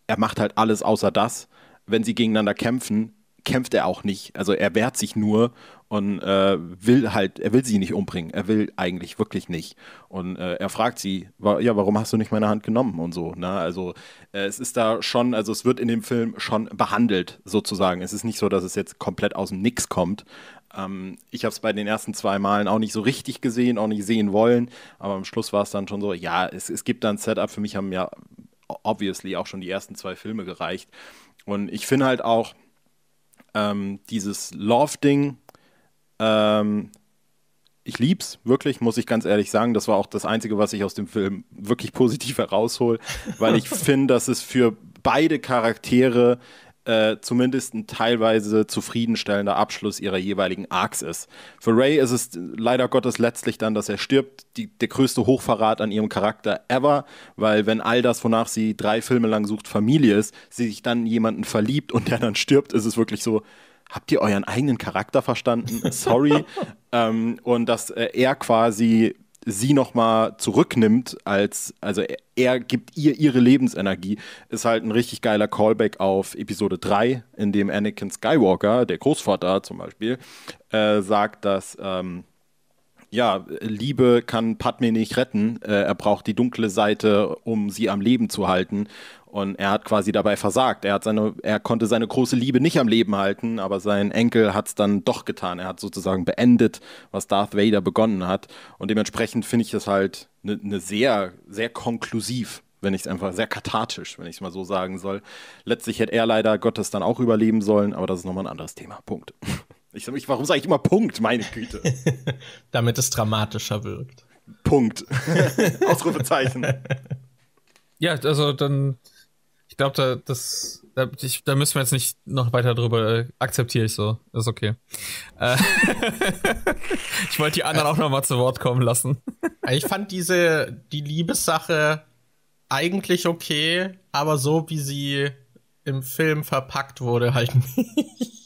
er macht halt alles außer das. Wenn sie gegeneinander kämpfen, kämpft er auch nicht. Also er wehrt sich nur und äh, will halt, er will sie nicht umbringen. Er will eigentlich wirklich nicht. Und äh, er fragt sie, wa ja, warum hast du nicht meine Hand genommen und so. Ne? Also äh, es ist da schon, also es wird in dem Film schon behandelt sozusagen. Es ist nicht so, dass es jetzt komplett aus dem Nix kommt. Ähm, ich habe es bei den ersten zwei Malen auch nicht so richtig gesehen, auch nicht sehen wollen. Aber am Schluss war es dann schon so, ja, es, es gibt dann Setup. Für mich haben ja obviously auch schon die ersten zwei Filme gereicht. Und ich finde halt auch, ähm, dieses Love-Ding, ähm, ich lieb's, wirklich, muss ich ganz ehrlich sagen. Das war auch das Einzige, was ich aus dem Film wirklich [laughs] positiv heraushol, weil ich [laughs] finde, dass es für beide Charaktere äh, zumindest ein teilweise zufriedenstellender Abschluss ihrer jeweiligen Arcs ist. Für Ray ist es leider Gottes letztlich dann, dass er stirbt, die, der größte Hochverrat an ihrem Charakter ever, weil wenn all das, wonach sie drei Filme lang sucht, Familie ist, sie sich dann jemanden verliebt und der dann stirbt, ist es wirklich so, habt ihr euren eigenen Charakter verstanden? Sorry. [laughs] ähm, und dass äh, er quasi sie nochmal zurücknimmt, als, also er, er, gibt ihr ihre Lebensenergie, ist halt ein richtig geiler Callback auf Episode 3, in dem Anakin Skywalker, der Großvater zum Beispiel, äh, sagt, dass ähm, ja, Liebe kann Padme nicht retten, äh, er braucht die dunkle Seite, um sie am Leben zu halten. Und er hat quasi dabei versagt. Er, hat seine, er konnte seine große Liebe nicht am Leben halten, aber sein Enkel hat es dann doch getan. Er hat sozusagen beendet, was Darth Vader begonnen hat. Und dementsprechend finde ich das halt eine ne sehr, sehr konklusiv, wenn ich es einfach, sehr kathartisch, wenn ich es mal so sagen soll. Letztlich hätte er leider Gottes dann auch überleben sollen, aber das ist nochmal ein anderes Thema. Punkt. [laughs] Ich, ich warum sage ich immer Punkt, meine Güte? [laughs] Damit es dramatischer wirkt. Punkt. [laughs] Ausrufezeichen. Ja, also dann ich glaube, da, das, da, ich, da müssen wir jetzt nicht noch weiter drüber. Äh, Akzeptiere ich so. Ist okay. Äh, [laughs] ich wollte die anderen auch nochmal zu Wort kommen lassen. Also ich fand diese, die Liebessache eigentlich okay, aber so wie sie im Film verpackt wurde, halt nicht.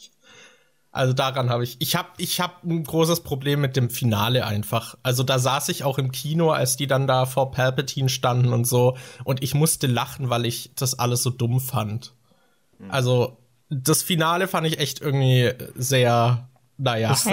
Also daran habe ich, ich habe ich hab ein großes Problem mit dem Finale einfach. Also da saß ich auch im Kino, als die dann da vor Palpatine standen und so. Und ich musste lachen, weil ich das alles so dumm fand. Hm. Also das Finale fand ich echt irgendwie sehr naja. Das,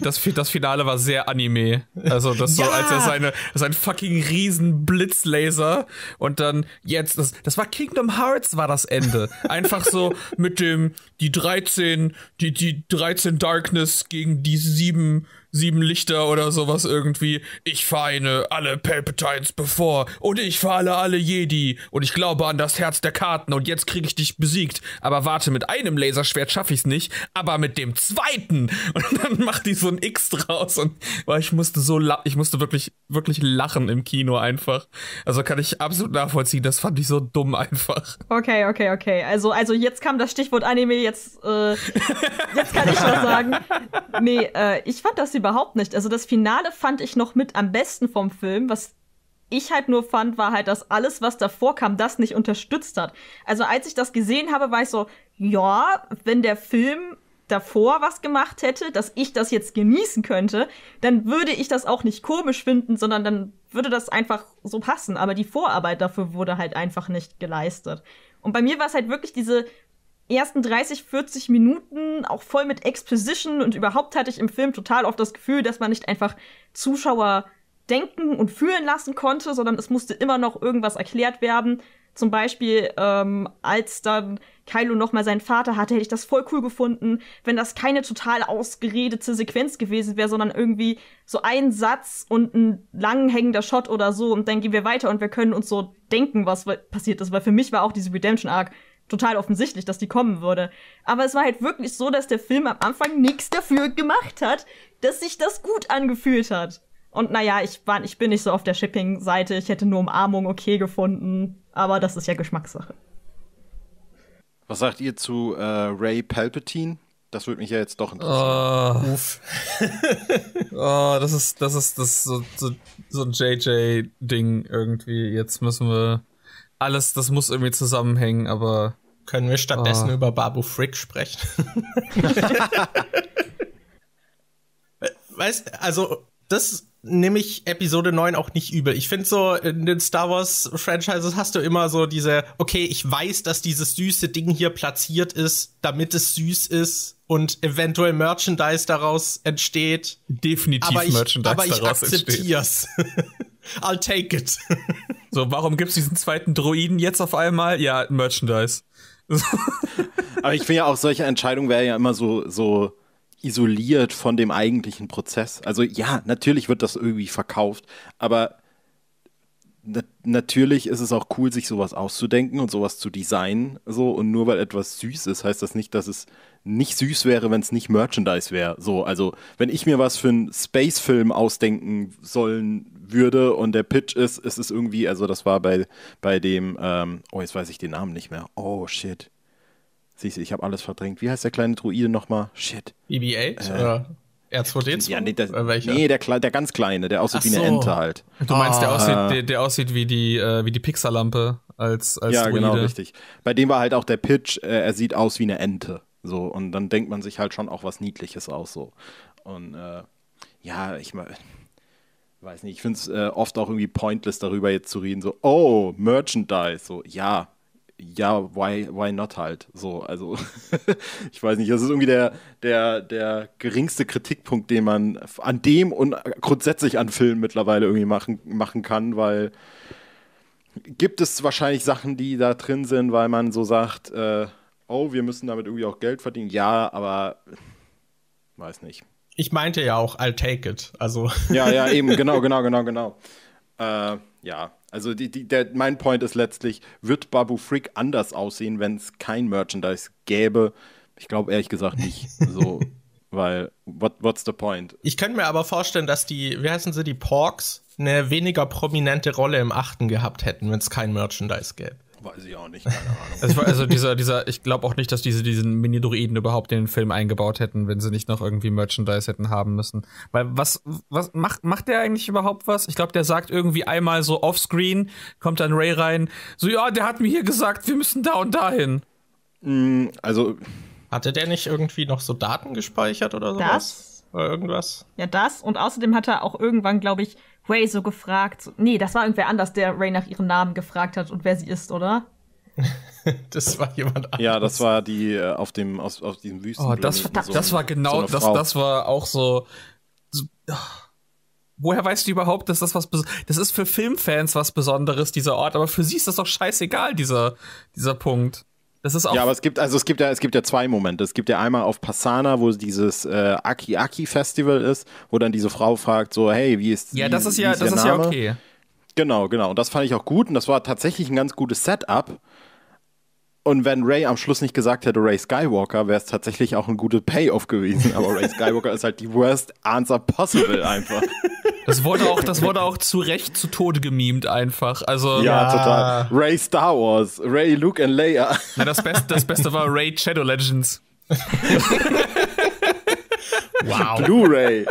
das, das, Finale war sehr Anime. Also, das ja. so, als er seine, sein fucking riesen Blitzlaser und dann jetzt, das, das war Kingdom Hearts, war das Ende. Einfach so mit dem, die 13, die, die 13 Darkness gegen die 7 sieben Lichter oder sowas irgendwie. Ich vereine alle Palpatines bevor und ich fahle alle Jedi und ich glaube an das Herz der Karten und jetzt kriege ich dich besiegt. Aber warte, mit einem Laserschwert schaffe ich es nicht, aber mit dem zweiten. [laughs] Und dann macht die so ein X draus und oh, ich musste so ich musste wirklich wirklich lachen im Kino einfach. Also kann ich absolut nachvollziehen, das fand ich so dumm einfach. Okay, okay, okay. Also also jetzt kam das Stichwort Anime, jetzt äh, jetzt kann ich schon sagen. [laughs] Nee, äh, ich fand das überhaupt nicht. Also das Finale fand ich noch mit am besten vom Film. Was ich halt nur fand, war halt, dass alles, was davor kam, das nicht unterstützt hat. Also als ich das gesehen habe, war ich so, ja, wenn der Film davor was gemacht hätte, dass ich das jetzt genießen könnte, dann würde ich das auch nicht komisch finden, sondern dann würde das einfach so passen. Aber die Vorarbeit dafür wurde halt einfach nicht geleistet. Und bei mir war es halt wirklich diese ersten 30, 40 Minuten, auch voll mit Exposition und überhaupt hatte ich im Film total oft das Gefühl, dass man nicht einfach Zuschauer denken und fühlen lassen konnte, sondern es musste immer noch irgendwas erklärt werden. Zum Beispiel, ähm, als dann Kylo nochmal seinen Vater hatte, hätte ich das voll cool gefunden, wenn das keine total ausgeredete Sequenz gewesen wäre, sondern irgendwie so ein Satz und ein hängender Shot oder so und dann gehen wir weiter und wir können uns so denken, was passiert ist, weil für mich war auch diese Redemption Arc total offensichtlich, dass die kommen würde. Aber es war halt wirklich so, dass der Film am Anfang nichts dafür gemacht hat, dass sich das gut angefühlt hat. Und naja, ich, war, ich bin nicht so auf der Shipping-Seite. Ich hätte nur Umarmung okay gefunden. Aber das ist ja Geschmackssache. Was sagt ihr zu äh, Ray Palpatine? Das würde mich ja jetzt doch interessieren. Oh, uff. oh, [laughs] das ist, das ist, das so, so, so ein JJ-Ding irgendwie. Jetzt müssen wir alles, das muss irgendwie zusammenhängen, aber können wir stattdessen oh. über Babu Frick sprechen? [laughs] weißt also, das nehme ich Episode 9 auch nicht übel. Ich finde so, in den Star Wars Franchises hast du immer so diese, okay, ich weiß, dass dieses süße Ding hier platziert ist, damit es süß ist und eventuell Merchandise daraus entsteht. Definitiv aber ich, Merchandise aber ich daraus akzeptier's. entsteht. [laughs] I'll take it. so, warum gibt's diesen zweiten Droiden jetzt auf einmal? Ja, Merchandise. [laughs] Aber ich finde ja auch, solche Entscheidungen wäre ja immer so, so isoliert von dem eigentlichen Prozess. Also ja, natürlich wird das irgendwie verkauft, aber na natürlich ist es auch cool, sich sowas auszudenken und sowas zu designen. So. Und nur weil etwas süß ist, heißt das nicht, dass es nicht süß wäre, wenn es nicht Merchandise wäre. So, also wenn ich mir was für einen Space-Film ausdenken sollen würde und der Pitch ist, es ist irgendwie, also das war bei, bei dem, ähm, oh, jetzt weiß ich den Namen nicht mehr. Oh, shit. Siehst du, ich habe alles verdrängt. Wie heißt der kleine Druide nochmal? Shit. E BB-8 äh, oder R2D2? Ja, nee, das, äh, nee der, der, ganz kleine, der aussieht Ach wie eine so. Ente halt. Du meinst, der, ah. aussieht, der, der, aussieht wie die, äh, die Pixar-Lampe als, als Ja, genau, Druide. genau, richtig. Bei dem war halt auch der Pitch, äh, er sieht aus wie eine Ente. So, und dann denkt man sich halt schon auch was Niedliches aus, so. Und, äh, ja, ich meine, weiß nicht, ich finde es äh, oft auch irgendwie pointless darüber jetzt zu reden, so, oh, Merchandise, so, ja, ja, why, why not halt? So, also, [laughs] ich weiß nicht, das ist irgendwie der, der, der geringste Kritikpunkt, den man an dem und grundsätzlich an Filmen mittlerweile irgendwie machen, machen kann, weil gibt es wahrscheinlich Sachen, die da drin sind, weil man so sagt, äh, oh, wir müssen damit irgendwie auch Geld verdienen. Ja, aber weiß nicht. Ich meinte ja auch, I'll take it. Also. [laughs] Ja, ja, eben, genau, [laughs] genau, genau, genau. Äh, ja, also die, die, der, mein Point ist letztlich, wird Babu Freak anders aussehen, wenn es kein Merchandise gäbe? Ich glaube ehrlich gesagt nicht. So, [laughs] weil, what, what's the point? Ich könnte mir aber vorstellen, dass die, wie heißen sie, die Porks, eine weniger prominente Rolle im Achten gehabt hätten, wenn es kein Merchandise gäbe. Weiß ich auch nicht, keine Ahnung. Also, dieser, dieser, ich glaube auch nicht, dass diese diesen Mini-Druiden überhaupt in den Film eingebaut hätten, wenn sie nicht noch irgendwie Merchandise hätten haben müssen. Weil was, was macht, macht der eigentlich überhaupt was? Ich glaube, der sagt irgendwie einmal so offscreen, kommt dann Ray rein, so ja, der hat mir hier gesagt, wir müssen da und dahin. Mm, also hatte der nicht irgendwie noch so Daten gespeichert oder sowas? Das oder irgendwas. Ja, das. Und außerdem hat er auch irgendwann, glaube ich, Ray so gefragt. nee, das war irgendwer anders, der Ray nach ihrem Namen gefragt hat und wer sie ist, oder? [laughs] das war jemand anders. Ja, das war die äh, auf dem aus, auf diesem Wüsten. Oh, das, so das war genau, so das, das war auch so. so ah. woher weißt du überhaupt, dass das was das ist für Filmfans was Besonderes dieser Ort, aber für sie ist das doch scheißegal dieser dieser Punkt. Das ist auch ja, aber es gibt also es gibt ja es gibt ja zwei Momente. Es gibt ja einmal auf Passana, wo dieses äh, Aki Aki Festival ist, wo dann diese Frau fragt so, hey, wie ist ja das ist ja das ist Name? ja okay. Genau, genau. Und das fand ich auch gut und das war tatsächlich ein ganz gutes Setup. Und wenn Ray am Schluss nicht gesagt hätte, Ray Skywalker, wäre es tatsächlich auch ein guter Payoff gewesen. Aber Ray Skywalker ist halt die worst answer possible einfach. [laughs] Das wurde auch, das wurde auch zu Recht zu Tode gemimt einfach. Also, ja, ja. total. Ray Star Wars, Ray Luke and Leia. Ja, das, Beste, das Beste war Ray Shadow Legends. [laughs] wow. Blu-ray.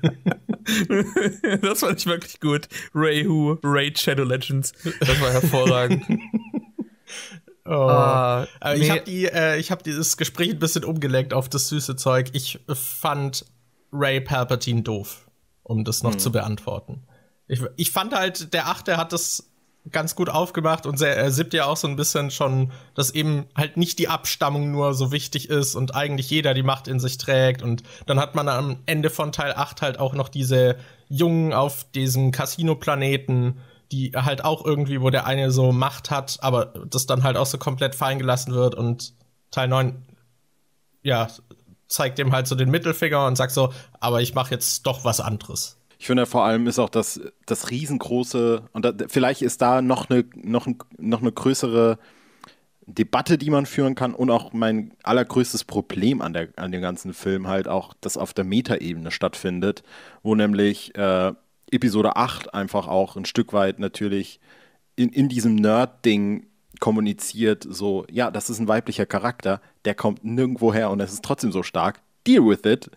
[laughs] das fand ich wirklich gut. Ray Who, Ray Shadow Legends. Das war hervorragend. Oh. Uh, ich nee. habe die, äh, ich hab dieses Gespräch ein bisschen umgelenkt auf das süße Zeug. Ich fand Ray Palpatine doof, um das noch hm. zu beantworten. Ich, ich fand halt, der Achte hat das ganz gut aufgemacht und der äh, Siebte ja auch so ein bisschen schon, dass eben halt nicht die Abstammung nur so wichtig ist und eigentlich jeder die Macht in sich trägt. Und dann hat man am Ende von Teil 8 halt auch noch diese Jungen auf diesem Casino-Planeten, die halt auch irgendwie, wo der eine so Macht hat, aber das dann halt auch so komplett fallen gelassen wird und Teil 9, ja, zeigt dem halt so den Mittelfinger und sagt so, aber ich mache jetzt doch was anderes. Ich finde ja, vor allem ist auch das, das riesengroße, und da, vielleicht ist da noch eine, noch, noch eine größere Debatte, die man führen kann und auch mein allergrößtes Problem an, der, an dem ganzen Film halt auch, dass auf der Metaebene stattfindet, wo nämlich äh, Episode 8 einfach auch ein Stück weit natürlich in, in diesem Nerd-Ding kommuniziert, so, ja, das ist ein weiblicher Charakter, der kommt nirgendwo her und es ist trotzdem so stark. Deal with it.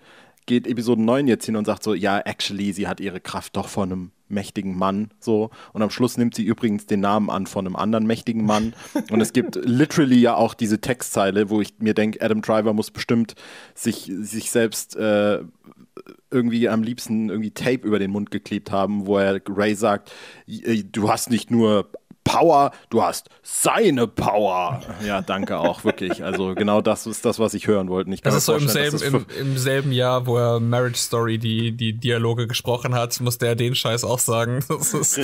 Geht Episode 9 jetzt hin und sagt so, ja, actually, sie hat ihre Kraft doch von einem mächtigen Mann so und am Schluss nimmt sie übrigens den Namen an von einem anderen mächtigen Mann und es gibt [laughs] literally ja auch diese Textzeile, wo ich mir denke, Adam Driver muss bestimmt sich, sich selbst äh, irgendwie am liebsten irgendwie Tape über den Mund geklebt haben, wo er Ray sagt, äh, du hast nicht nur Power, du hast seine Power. Ja, danke auch, wirklich. Also genau das ist das, was ich hören wollte. Ich das ist so im selben, im, im selben Jahr, wo er Marriage Story die, die Dialoge gesprochen hat, musste er den Scheiß auch sagen. Das ist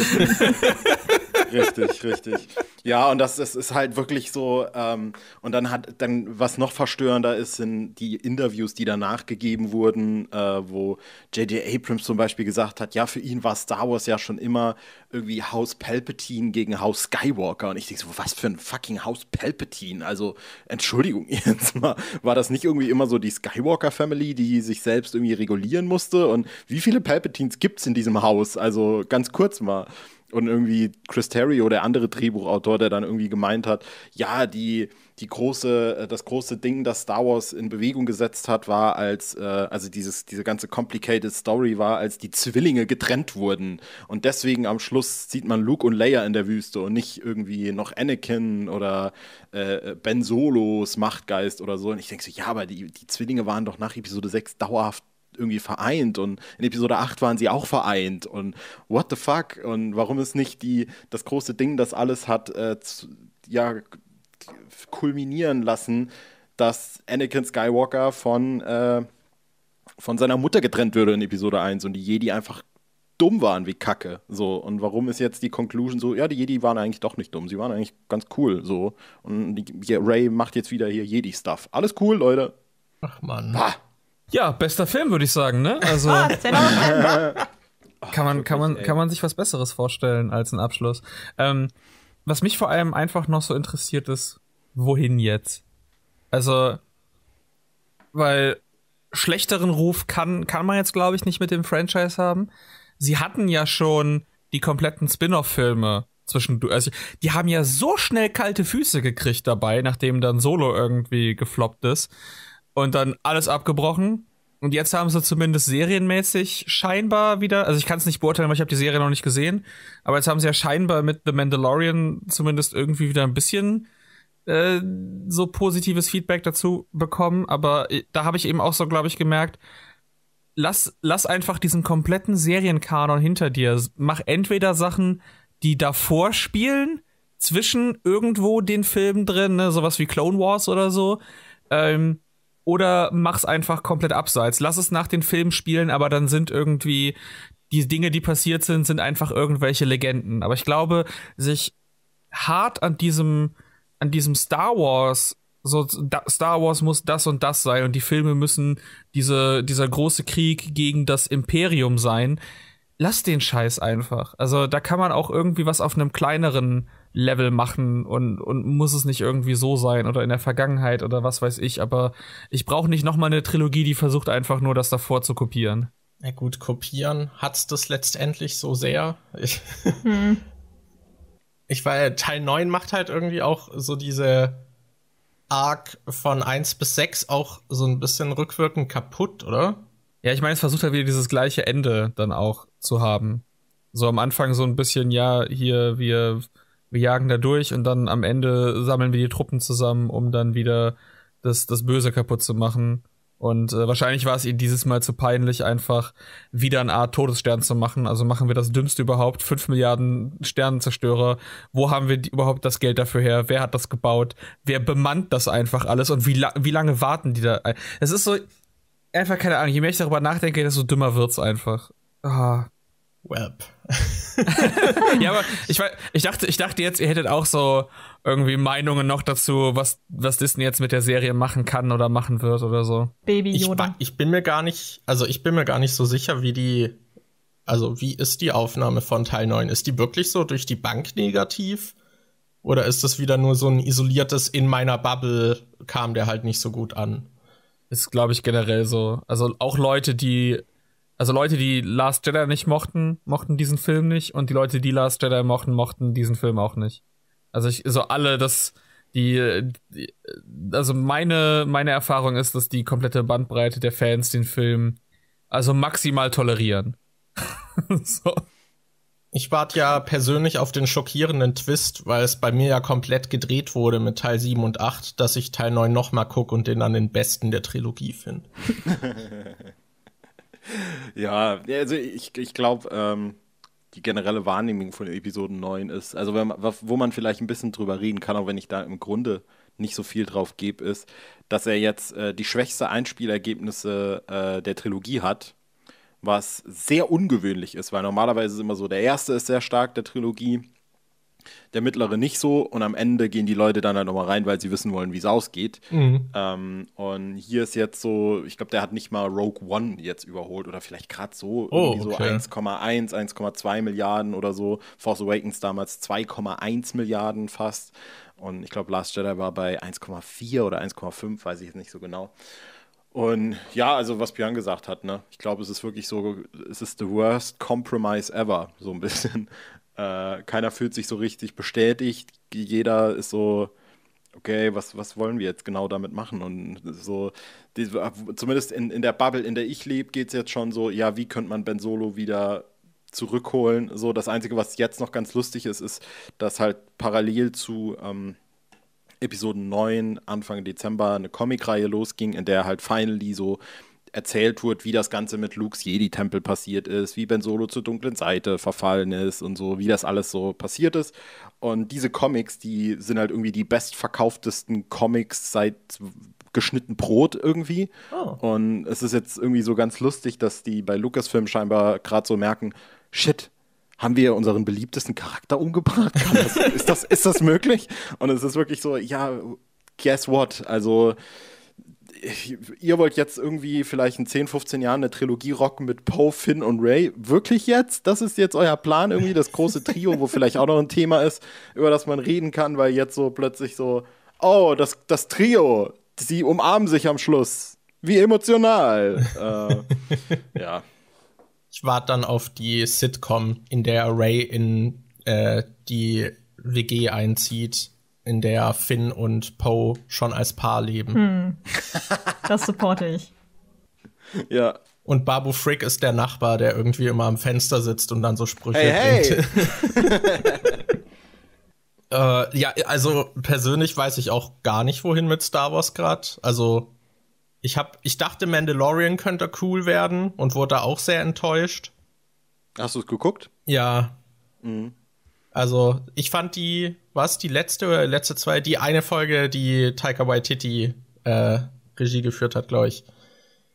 [laughs] Richtig, richtig. Ja, und das ist, ist halt wirklich so. Ähm, und dann hat, dann, was noch verstörender ist, sind die Interviews, die danach gegeben wurden, äh, wo J.J. Abrams zum Beispiel gesagt hat: Ja, für ihn war Star Wars ja schon immer irgendwie House Palpatine gegen House Skywalker. Und ich denke so: Was für ein fucking House Palpatine? Also, Entschuldigung, [laughs] jetzt mal. War das nicht irgendwie immer so die Skywalker-Family, die sich selbst irgendwie regulieren musste? Und wie viele Palpatines gibt es in diesem Haus? Also, ganz kurz mal. Und irgendwie Chris Terry oder der andere Drehbuchautor, der dann irgendwie gemeint hat, ja, die, die große, äh, das große Ding, das Star Wars in Bewegung gesetzt hat, war als, äh, also dieses, diese ganze complicated Story war, als die Zwillinge getrennt wurden. Und deswegen am Schluss sieht man Luke und Leia in der Wüste und nicht irgendwie noch Anakin oder äh, Ben Solos Machtgeist oder so. Und ich denke so, ja, aber die, die Zwillinge waren doch nach Episode 6 dauerhaft irgendwie vereint und in Episode 8 waren sie auch vereint und what the fuck und warum ist nicht die, das große Ding, das alles hat, äh, zu, ja, kulminieren lassen, dass Anakin Skywalker von, äh, von seiner Mutter getrennt würde in Episode 1 und die Jedi einfach dumm waren wie Kacke. So, und warum ist jetzt die Conclusion so, ja, die Jedi waren eigentlich doch nicht dumm, sie waren eigentlich ganz cool. So. Und die, die Ray macht jetzt wieder hier Jedi-Stuff. Alles cool, Leute. Ach man. Ah. Ja, bester Film, würde ich sagen, ne? Also. [laughs] Ah, [laughs] kann man, kann, man, kann man sich was Besseres vorstellen als ein Abschluss. Ähm, was mich vor allem einfach noch so interessiert ist, wohin jetzt? Also, weil schlechteren Ruf kann, kann man jetzt, glaube ich, nicht mit dem Franchise haben. Sie hatten ja schon die kompletten Spin-off-Filme zwischendurch. Also, die haben ja so schnell kalte Füße gekriegt dabei, nachdem dann Solo irgendwie gefloppt ist und dann alles abgebrochen. Und jetzt haben sie zumindest serienmäßig scheinbar wieder, also ich kann es nicht beurteilen, weil ich habe die Serie noch nicht gesehen, aber jetzt haben sie ja scheinbar mit The Mandalorian zumindest irgendwie wieder ein bisschen äh, so positives Feedback dazu bekommen. Aber äh, da habe ich eben auch so, glaube ich, gemerkt, lass, lass einfach diesen kompletten Serienkanon hinter dir. Mach entweder Sachen, die davor spielen, zwischen irgendwo den Filmen drin, ne, sowas wie Clone Wars oder so. Ähm, oder mach's einfach komplett abseits. Lass es nach den Filmen spielen, aber dann sind irgendwie die Dinge, die passiert sind, sind einfach irgendwelche Legenden. Aber ich glaube, sich hart an diesem, an diesem Star Wars, so Star Wars muss das und das sein und die Filme müssen diese, dieser große Krieg gegen das Imperium sein, lass den Scheiß einfach. Also da kann man auch irgendwie was auf einem kleineren Level machen und, und muss es nicht irgendwie so sein oder in der Vergangenheit oder was weiß ich, aber ich brauche nicht nochmal eine Trilogie, die versucht einfach nur das davor zu kopieren. Na gut, kopieren hat's das letztendlich so sehr. Ich, hm. [laughs] ich weil Teil 9 macht halt irgendwie auch so diese Arc von 1 bis 6 auch so ein bisschen rückwirkend kaputt, oder? Ja, ich meine, es versucht halt wieder dieses gleiche Ende dann auch zu haben. So am Anfang so ein bisschen, ja, hier, wir, wir jagen da durch und dann am Ende sammeln wir die Truppen zusammen, um dann wieder das, das Böse kaputt zu machen. Und äh, wahrscheinlich war es ihnen dieses Mal zu peinlich, einfach wieder eine Art Todesstern zu machen. Also machen wir das Dümmste überhaupt. Fünf Milliarden Sternenzerstörer. Wo haben wir die, überhaupt das Geld dafür her? Wer hat das gebaut? Wer bemannt das einfach alles? Und wie, la wie lange warten die da? Äh, es ist so, einfach keine Ahnung. Je mehr ich darüber nachdenke, desto dümmer wird's einfach. Ah. Welp. [laughs] ja, aber ich, ich, dachte, ich dachte jetzt, ihr hättet auch so irgendwie Meinungen noch dazu, was, was Disney jetzt mit der Serie machen kann oder machen wird oder so. Baby Yoda. Ich, ich bin mir gar nicht, also ich bin mir gar nicht so sicher, wie die, also wie ist die Aufnahme von Teil 9? Ist die wirklich so durch die Bank negativ? Oder ist das wieder nur so ein isoliertes in meiner Bubble kam der halt nicht so gut an? Ist, glaube ich, generell so. Also auch Leute, die. Also Leute, die Last Jedi nicht mochten, mochten diesen Film nicht. Und die Leute, die Last Jedi mochten, mochten diesen Film auch nicht. Also ich, so alle, das. Die, die, also meine, meine Erfahrung ist, dass die komplette Bandbreite der Fans den Film also maximal tolerieren. [laughs] so. Ich warte ja persönlich auf den schockierenden Twist, weil es bei mir ja komplett gedreht wurde mit Teil 7 und 8, dass ich Teil 9 nochmal gucke und den dann den besten der Trilogie finde. [laughs] ja, also ich, ich glaube, ähm, die generelle Wahrnehmung von Episode 9 ist, also wenn, wo man vielleicht ein bisschen drüber reden kann, auch wenn ich da im Grunde nicht so viel drauf gebe, ist, dass er jetzt äh, die schwächste Einspielergebnisse äh, der Trilogie hat was sehr ungewöhnlich ist, weil normalerweise ist immer so, der erste ist sehr stark der Trilogie, der mittlere nicht so und am Ende gehen die Leute dann halt nochmal rein, weil sie wissen wollen, wie es ausgeht. Mhm. Ähm, und hier ist jetzt so, ich glaube, der hat nicht mal Rogue One jetzt überholt oder vielleicht gerade so, oh, irgendwie so 1,1, 1,2 Milliarden oder so. Force Awakens damals 2,1 Milliarden fast. Und ich glaube, Last Jedi war bei 1,4 oder 1,5, weiß ich jetzt nicht so genau. Und ja, also was Björn gesagt hat, ne? Ich glaube, es ist wirklich so, es ist the worst compromise ever, so ein bisschen. [laughs] Äh, keiner fühlt sich so richtig bestätigt. Jeder ist so, okay, was, was wollen wir jetzt genau damit machen? Und so, die, zumindest in, in der Bubble, in der ich lebe, geht es jetzt schon so, ja, wie könnte man Ben Solo wieder zurückholen? So, das Einzige, was jetzt noch ganz lustig ist, ist, dass halt parallel zu ähm, Episode 9 Anfang Dezember eine Comicreihe losging, in der halt finally so erzählt wurde, wie das Ganze mit Lukes Jedi-Tempel passiert ist, wie Ben Solo zur dunklen Seite verfallen ist und so, wie das alles so passiert ist. Und diese Comics, die sind halt irgendwie die bestverkauftesten Comics seit geschnitten Brot irgendwie. Oh. Und es ist jetzt irgendwie so ganz lustig, dass die bei Lucasfilm scheinbar gerade so merken, shit, haben wir unseren beliebtesten Charakter umgebracht? Das, ist, das, ist das möglich? Und es ist wirklich so, ja, guess what? Also, ich, ihr wollt jetzt irgendwie vielleicht in 10, 15 Jahren eine Trilogie rocken mit Poe, Finn und Ray. Wirklich jetzt? Das ist jetzt euer Plan irgendwie, das große Trio, wo vielleicht auch noch ein Thema ist, über das man reden kann, weil jetzt so plötzlich so, oh, das, das Trio, sie umarmen sich am Schluss. Wie emotional. äh, ja warte dann auf die Sitcom, in der Ray in äh, die WG einzieht, in der Finn und Poe schon als Paar leben. Hm. [laughs] Das supporte ich. ja. Und Babu Frick ist der Nachbar, der irgendwie immer am Fenster sitzt und dann so Sprüche hey, bringt. Hey. [laughs] äh, ja, also persönlich weiß ich auch gar nicht, wohin mit Star Wars gerade. Also ich, hab, ich dachte, Mandalorian könnte cool werden und wurde auch sehr enttäuscht. Hast du es geguckt? Ja. Mhm. Also, ich fand die, was, die letzte oder letzte zwei, die eine Folge, die Taika Waititi äh, Regie geführt hat, glaube ich.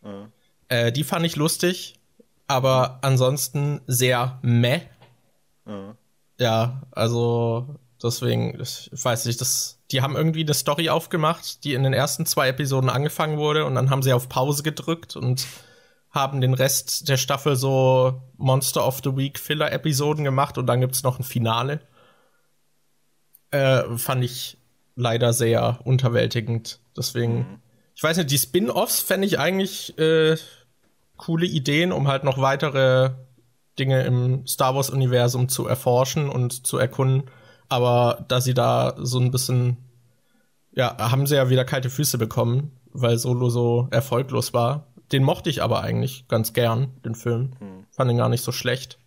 Mhm. Äh, die fand ich lustig, aber ansonsten sehr meh. Mhm. Ja, also Deswegen, ich weiß nicht, das, die haben irgendwie eine Story aufgemacht, die in den ersten zwei Episoden angefangen wurde und dann haben sie auf Pause gedrückt und haben den Rest der Staffel so Monster of the Week Filler-Episoden gemacht und dann gibt es noch ein Finale. Äh, fand ich leider sehr unterwältigend. Deswegen, mhm. ich weiß nicht, die Spin-Offs fände ich eigentlich äh, coole Ideen, um halt noch weitere Dinge im Star Wars-Universum zu erforschen und zu erkunden. Aber da sie da so ein bisschen, ja, haben sie ja wieder kalte Füße bekommen, weil Solo so erfolglos war. Den mochte ich aber eigentlich ganz gern, den Film. Hm. Fand ihn gar nicht so schlecht.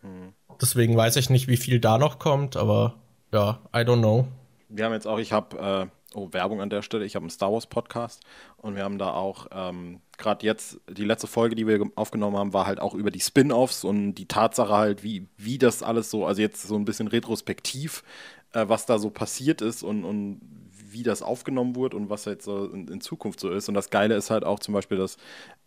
Hm. Deswegen weiß ich nicht, wie viel da noch kommt, aber ja, I don't know. Wir haben jetzt auch, ich habe, äh, oh, Werbung an der Stelle, ich habe einen Star Wars Podcast und wir haben da auch ähm, gerade jetzt, die letzte Folge, die wir aufgenommen haben, war halt auch über die Spin-offs und die Tatsache halt, wie, wie das alles so, also jetzt so ein bisschen retrospektiv, äh, was da so passiert ist und, und wie das aufgenommen wurde und was jetzt so in, in, Zukunft so ist. Und das Geile ist halt auch zum Beispiel, dass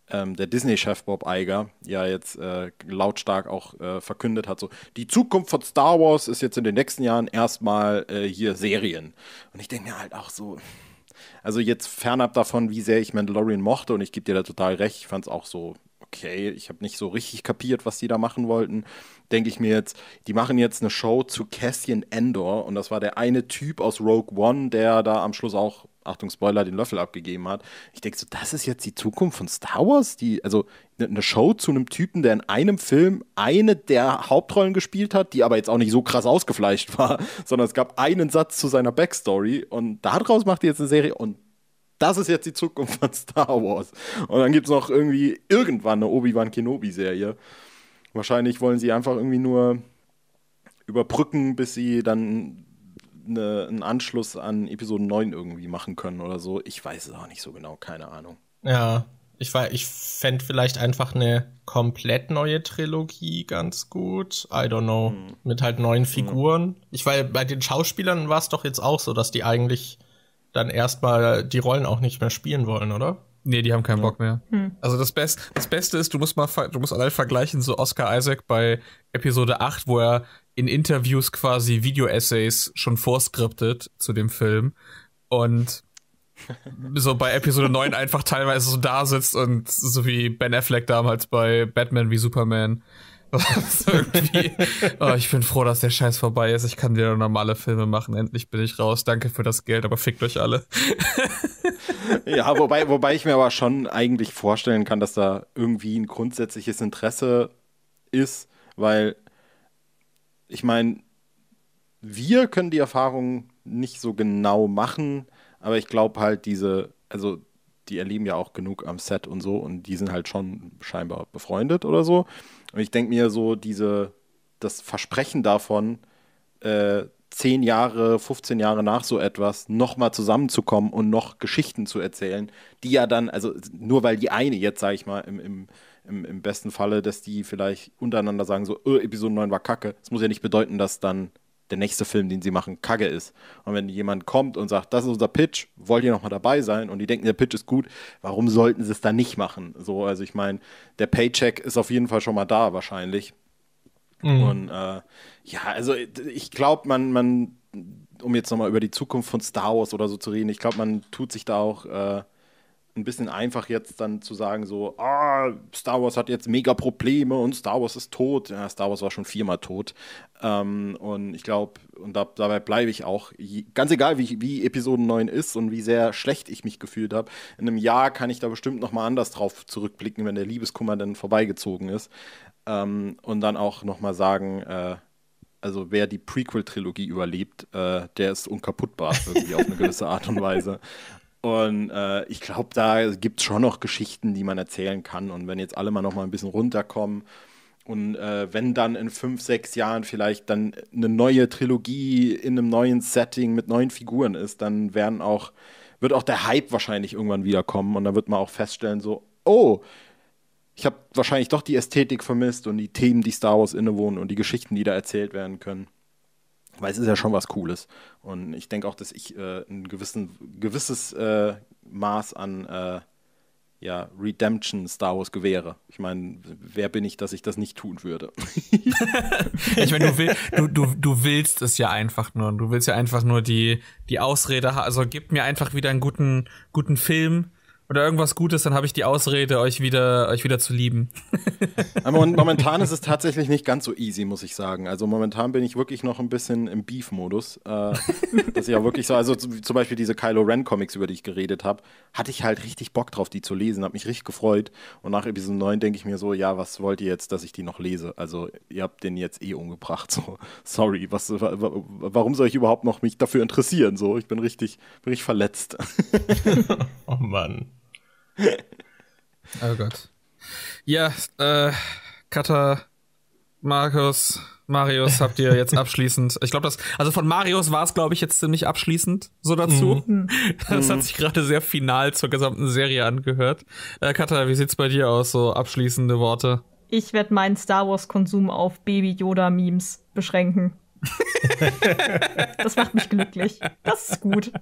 ähm, der Disney-Chef Bob Eiger ja jetzt äh, lautstark auch äh, verkündet hat, so die Zukunft von Star Wars ist jetzt in den nächsten Jahren erstmal äh, hier Serien. Und ich denke mir halt auch so, also jetzt fernab davon, wie sehr ich Mandalorian mochte und ich gebe dir da total recht, ich fand es auch so okay, ich habe nicht so richtig kapiert, was die da machen wollten, denke ich mir jetzt, die machen jetzt eine Show zu Cassian Endor und das war der eine Typ aus Rogue One, der da am Schluss auch Achtung, Spoiler, den Löffel abgegeben hat. Ich denke so, das ist jetzt die Zukunft von Star Wars? Die, also eine ne Show zu einem Typen, der in einem Film eine der Hauptrollen gespielt hat, die aber jetzt auch nicht so krass ausgefleischt [laughs] war, sondern es gab einen Satz zu seiner Backstory und daraus macht ihr jetzt eine Serie und das ist jetzt die Zukunft von [laughs] Star Wars. Und dann gibt es noch irgendwie irgendwann eine Obi-Wan Kenobi-Serie. Wahrscheinlich wollen sie einfach irgendwie nur überbrücken, bis sie dann eine, einen Anschluss an Episode 9 irgendwie machen können oder so. Ich weiß es auch nicht so genau, keine Ahnung. Ja, ich, ich fände vielleicht einfach eine komplett neue Trilogie ganz gut. I don't know. Hm. Mit halt neuen Figuren. Hm. Ich war bei den Schauspielern war es doch jetzt auch so, dass die eigentlich dann erstmal die Rollen auch nicht mehr spielen wollen, oder? Nee, die haben keinen Bock mehr. Hm. Also das, Best, das Beste ist, du musst mal du musst allein vergleichen, so Oscar Isaac bei Episode 8, wo er in Interviews quasi Video-Essays schon vorskriptet zu dem Film und [laughs] so bei Episode 9 einfach teilweise so da sitzt und so wie Ben Affleck damals bei Batman wie Superman. [laughs] oh, ich bin froh, dass der Scheiß vorbei ist. Ich kann wieder normale Filme machen. Endlich bin ich raus. Danke für das Geld, aber fickt euch alle. [laughs] ja, wobei, wobei ich mir aber schon eigentlich vorstellen kann, dass da irgendwie ein grundsätzliches Interesse ist, weil ich meine, wir können die Erfahrung nicht so genau machen, aber ich glaube halt, diese, also die erleben ja auch genug am Set und so und die sind halt schon scheinbar befreundet oder so. Und ich denke mir so, diese, das Versprechen davon, äh, 10 Jahre, 15 Jahre nach so etwas nochmal zusammenzukommen und noch Geschichten zu erzählen, die ja dann, also nur weil die eine jetzt, sag ich mal, im, im im, im besten Falle, dass die vielleicht untereinander sagen, so, oh, Episode 9 war kacke. Das muss ja nicht bedeuten, dass dann der nächste Film, den sie machen, kacke ist. Und wenn jemand kommt und sagt, das ist unser Pitch, wollt ihr nochmal dabei sein? Und die denken, der Pitch ist gut, warum sollten sie es dann nicht machen? So, also ich meine, der Paycheck ist auf jeden Fall schon mal da wahrscheinlich. Mhm. Und äh, ja, also ich glaube, man, man, um jetzt nochmal über die Zukunft von Star Wars oder so zu reden, ich glaube, man tut sich da auch äh, ein bisschen einfach jetzt dann zu sagen, so, ah, Star Wars hat jetzt mega Probleme und Star Wars ist tot. Ja, Star Wars war schon viermal tot. Ähm, und ich glaube, und da, dabei bleibe ich auch, ganz egal, wie, wie Episode 9 ist und wie sehr schlecht ich mich gefühlt habe, in einem Jahr kann ich da bestimmt nochmal anders drauf zurückblicken, wenn der Liebeskummer dann vorbeigezogen ist. Ähm, und dann auch nochmal sagen, äh, also wer die Prequel-Trilogie überlebt, äh, der ist unkaputtbar irgendwie auf eine gewisse Art und Weise. [laughs] Und äh, ich glaube, da gibt es schon noch Geschichten, die man erzählen kann. Und wenn jetzt alle mal noch mal ein bisschen runterkommen und äh, wenn dann in fünf, sechs Jahren vielleicht dann eine neue Trilogie in einem neuen Setting mit neuen Figuren ist, dann werden auch, wird auch der Hype wahrscheinlich irgendwann wiederkommen. Und dann wird man auch feststellen, so, oh, ich habe wahrscheinlich doch die Ästhetik vermisst und die Themen, die Star Wars innewohnen und die Geschichten, die da erzählt werden können. Weil es ist ja schon was Cooles. Und ich denke auch, dass ich äh, ein gewissen, gewisses äh, Maß an äh, ja, Redemption Star Wars gewähre. Ich meine, wer bin ich, dass ich das nicht tun würde? [laughs] ich meine, du, will, du, du, du, willst es ja einfach nur. Du willst ja einfach nur die, die Ausrede haben. Also gib mir einfach wieder einen guten, guten Film, oder irgendwas Gutes, dann habe ich die Ausrede, euch wieder, euch wieder zu lieben. [laughs] momentan ist es tatsächlich nicht ganz so easy, muss ich sagen. Also momentan bin ich wirklich noch ein bisschen im Beef-Modus. Äh, [laughs] dass ich auch wirklich so, also zum Beispiel diese Kylo Ren-Comics, über die ich geredet habe, hatte ich halt richtig Bock drauf, die zu lesen, habe mich richtig gefreut. Und nach Episode 9 denke ich mir so, ja, was wollt ihr jetzt, dass ich die noch lese? Also ihr habt den jetzt eh umgebracht. So, [laughs] sorry, was, warum soll ich überhaupt noch mich dafür interessieren? So, ich bin richtig, bin richtig verletzt. oh Mann oh Gott. Ja, äh, Kata, Markus, Marius, habt ihr jetzt [laughs] abschließend. Ich glaube, das, also von Marius war es, glaube ich, jetzt ziemlich abschließend so dazu. Mhm. [laughs] Das hat mhm. sich gerade sehr final zur gesamten Serie angehört. Äh, Katha, wie sieht's bei dir aus? So abschließende Worte. Ich werde meinen Star Wars-Konsum auf Baby-Yoda-Memes beschränken. [laughs] das macht mich glücklich. Das ist gut.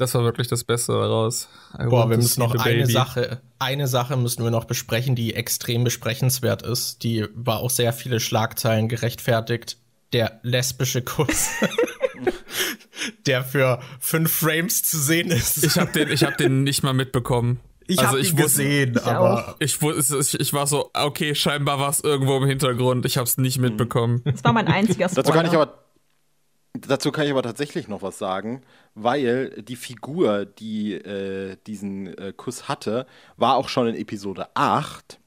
Das war wirklich das Beste daraus. I Boah, wir müssen noch eine Sache, eine Sache müssen wir noch besprechen, die extrem besprechenswert ist. Die war auch sehr viele Schlagzeilen gerechtfertigt. Der lesbische Kuss. [laughs] der für fünf Frames zu sehen ist. Ich habe den, hab den nicht mal mitbekommen. Ich also habe ihn wusste, gesehen, ich aber ich, ich, ich, war so, okay, scheinbar war es irgendwo im Hintergrund. Ich habe es nicht mitbekommen. Das war mein einziger Spoiler. Dazu kann ich aber Dazu kann ich aber tatsächlich noch was sagen, weil die Figur, die äh, diesen äh, Kuss hatte, war auch schon in Episode 8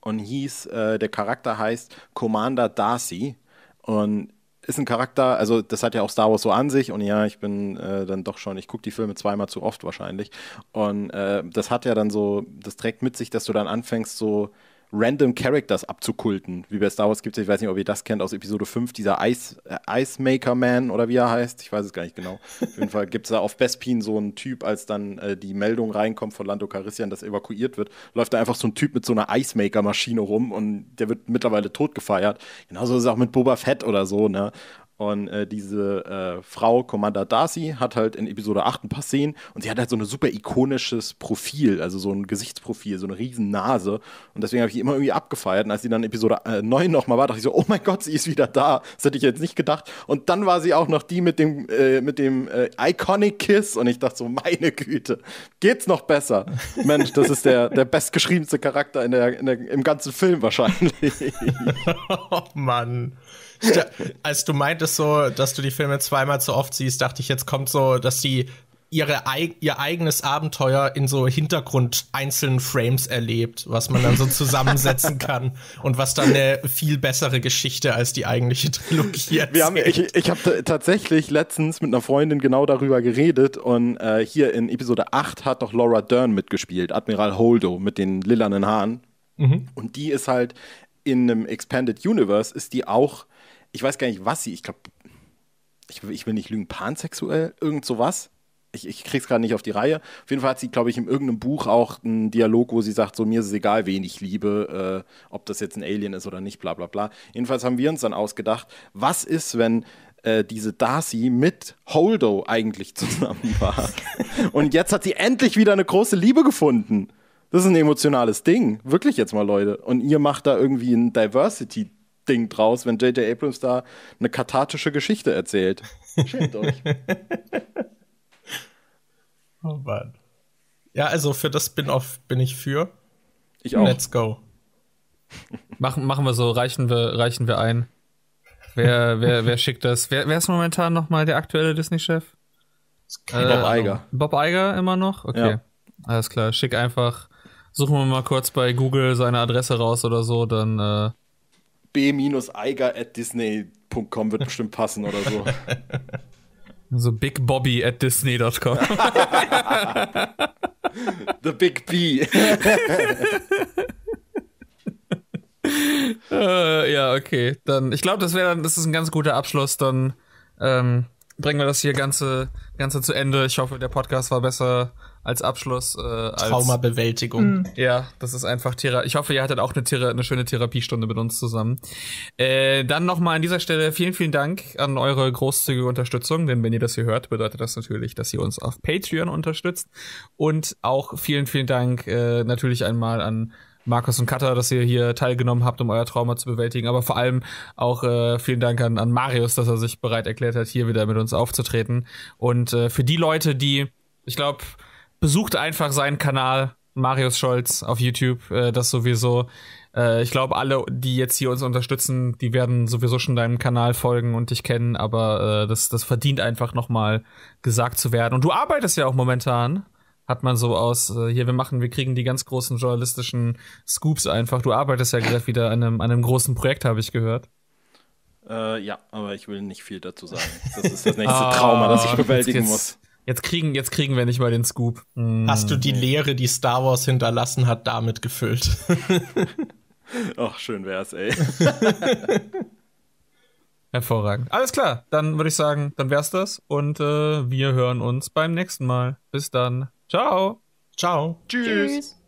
und hieß, äh, der Charakter heißt Commander Darcy und ist ein Charakter, also das hat ja auch Star Wars so an sich und ja, ich bin äh, dann doch schon, ich gucke die Filme zweimal zu oft wahrscheinlich und äh, das hat ja dann so, das trägt mit sich, dass du dann anfängst so random Characters abzukulten. Wie bei Star Wars gibt es, ich weiß nicht, ob ihr das kennt aus Episode 5, dieser Ice, äh, Ice Maker Man oder wie er heißt. Ich weiß es gar nicht genau. auf jeden Fall gibt es da auf Bespin so einen Typ, als dann äh, die Meldung reinkommt von Lando Carissian, dass evakuiert wird, läuft da einfach so ein Typ mit so einer Ice Maker Maschine rum und der wird mittlerweile tot gefeiert. Genauso ist es auch mit Boba Fett oder so, ne? Und äh, diese äh, Frau, Commander Darcy, hat halt in Episode 8 ein paar Szenen und sie hat halt so ein super ikonisches Profil, also so ein Gesichtsprofil, so eine riesen Nase. Und deswegen habe ich die immer irgendwie abgefeiert. Und als sie dann in Episode äh, 9 nochmal war, dachte ich so, oh mein Gott, sie ist wieder da. Das hätte ich jetzt nicht gedacht. Und dann war sie auch noch die mit dem, äh, mit dem äh, Iconic Kiss. Und ich dachte so, meine Güte, geht's noch besser? Mensch, das ist der, der bestgeschriebenste Charakter in der, in der, im ganzen Film wahrscheinlich. [laughs] oh Mann. Als du meintest so, dass du die Filme zweimal zu oft siehst, dachte ich, jetzt kommt so, dass sie ihre, ihr eigenes Abenteuer in so Hintergrund einzelnen Frames erlebt, was man dann so zusammensetzen [laughs] kann und was dann eine viel bessere Geschichte als die eigentliche Trilogie ist. ich ich habe tatsächlich letztens mit einer Freundin genau darüber geredet und äh, hier in Episode 8 hat doch Laura Dern mitgespielt, Admiral Holdo mit den lilanen Haaren. Mhm. Und die ist halt in einem Expanded Universe, ist die auch ich weiß gar nicht, was sie, ich glaube, ich, ich, will nicht lügen, pansexuell, irgend sowas. Ich, ich krieg's gerade nicht auf die Reihe. Auf jeden Fall hat sie, glaube ich, in irgendeinem Buch auch einen Dialog, wo sie sagt, so mir ist es egal, wen ich liebe, äh, ob das jetzt ein Alien ist oder nicht, bla bla bla. Jedenfalls haben wir uns dann ausgedacht, was ist, wenn äh, diese Darcy mit Holdo eigentlich zusammen [laughs] war. Und jetzt hat sie endlich wieder eine große Liebe gefunden. Das ist ein emotionales Ding. Wirklich jetzt mal, Leute. Und ihr macht da irgendwie ein Diversity ding Ding draus, wenn J.J. Abrams da eine kathartische Geschichte erzählt. Schämt euch. [laughs] Oh Mann. Ja, also für das Spin-off bin ich für. Ich auch. Let's go. machen, machen wir so, reichen wir, reichen wir ein. Wer, wer, wer schickt das? Wer, wer ist momentan nochmal der aktuelle Disney-Chef? Äh, Bob Eiger. Bob Eiger immer noch? Okay. Ja. Alles klar. Schick einfach, suchen wir mal kurz bei Google seine Adresse raus oder so, dann äh, b-eiger at disney.com wird bestimmt passen oder so. [laughs] So also bigbobby at disney.com. The Big B. [laughs] äh, ja, okay. Dann, ich glaube, das wäre dann, das ist ein ganz guter Abschluss. Dann ähm, bringen wir das hier ganze, ganze zu Ende. Ich hoffe, der Podcast war besser als Abschluss. Äh, als, Traumabewältigung. Mh. Ja, das ist einfach Thera. Ich hoffe, ihr hattet auch eine, Thera eine schöne Therapiestunde mit uns zusammen. Äh, dann nochmal an dieser Stelle vielen, vielen Dank an eure großzügige Unterstützung, denn wenn ihr das hier hört, bedeutet das natürlich, dass ihr uns auf Patreon unterstützt. Und auch vielen, vielen Dank äh, natürlich einmal an Markus und Katha, dass ihr hier teilgenommen habt, um euer Trauma zu bewältigen. Aber vor allem auch äh, vielen Dank an, an Marius, dass er sich bereit erklärt hat, hier wieder mit uns aufzutreten. Und äh, für die Leute, die, ich glaube, besucht einfach seinen Kanal Marius Scholz auf YouTube, äh, das sowieso. Äh, ich glaube, alle, die jetzt hier uns unterstützen, die werden sowieso schon deinem Kanal folgen und dich kennen, aber äh, das, das verdient einfach nochmal gesagt zu werden. Und du arbeitest ja auch momentan, hat man so aus, äh, hier wir machen, wir kriegen die ganz großen journalistischen Scoops einfach. Du arbeitest ja gerade wieder an einem, an einem großen Projekt, habe ich gehört. Äh, ja, aber ich will nicht viel dazu sagen. Das ist das nächste [laughs] Trauma, das ich ah, bewältigen muss. Jetzt kriegen, jetzt kriegen wir nicht mal den Scoop. Hm. Hast du die Lehre, die Star Wars hinterlassen hat, damit gefüllt? [laughs] Ach, schön wär's, ey. [laughs] Hervorragend. Alles klar, dann würde ich sagen, dann wär's das. Und äh, wir hören uns beim nächsten Mal. Bis dann. Ciao. Ciao. Tschüss. Tschüss.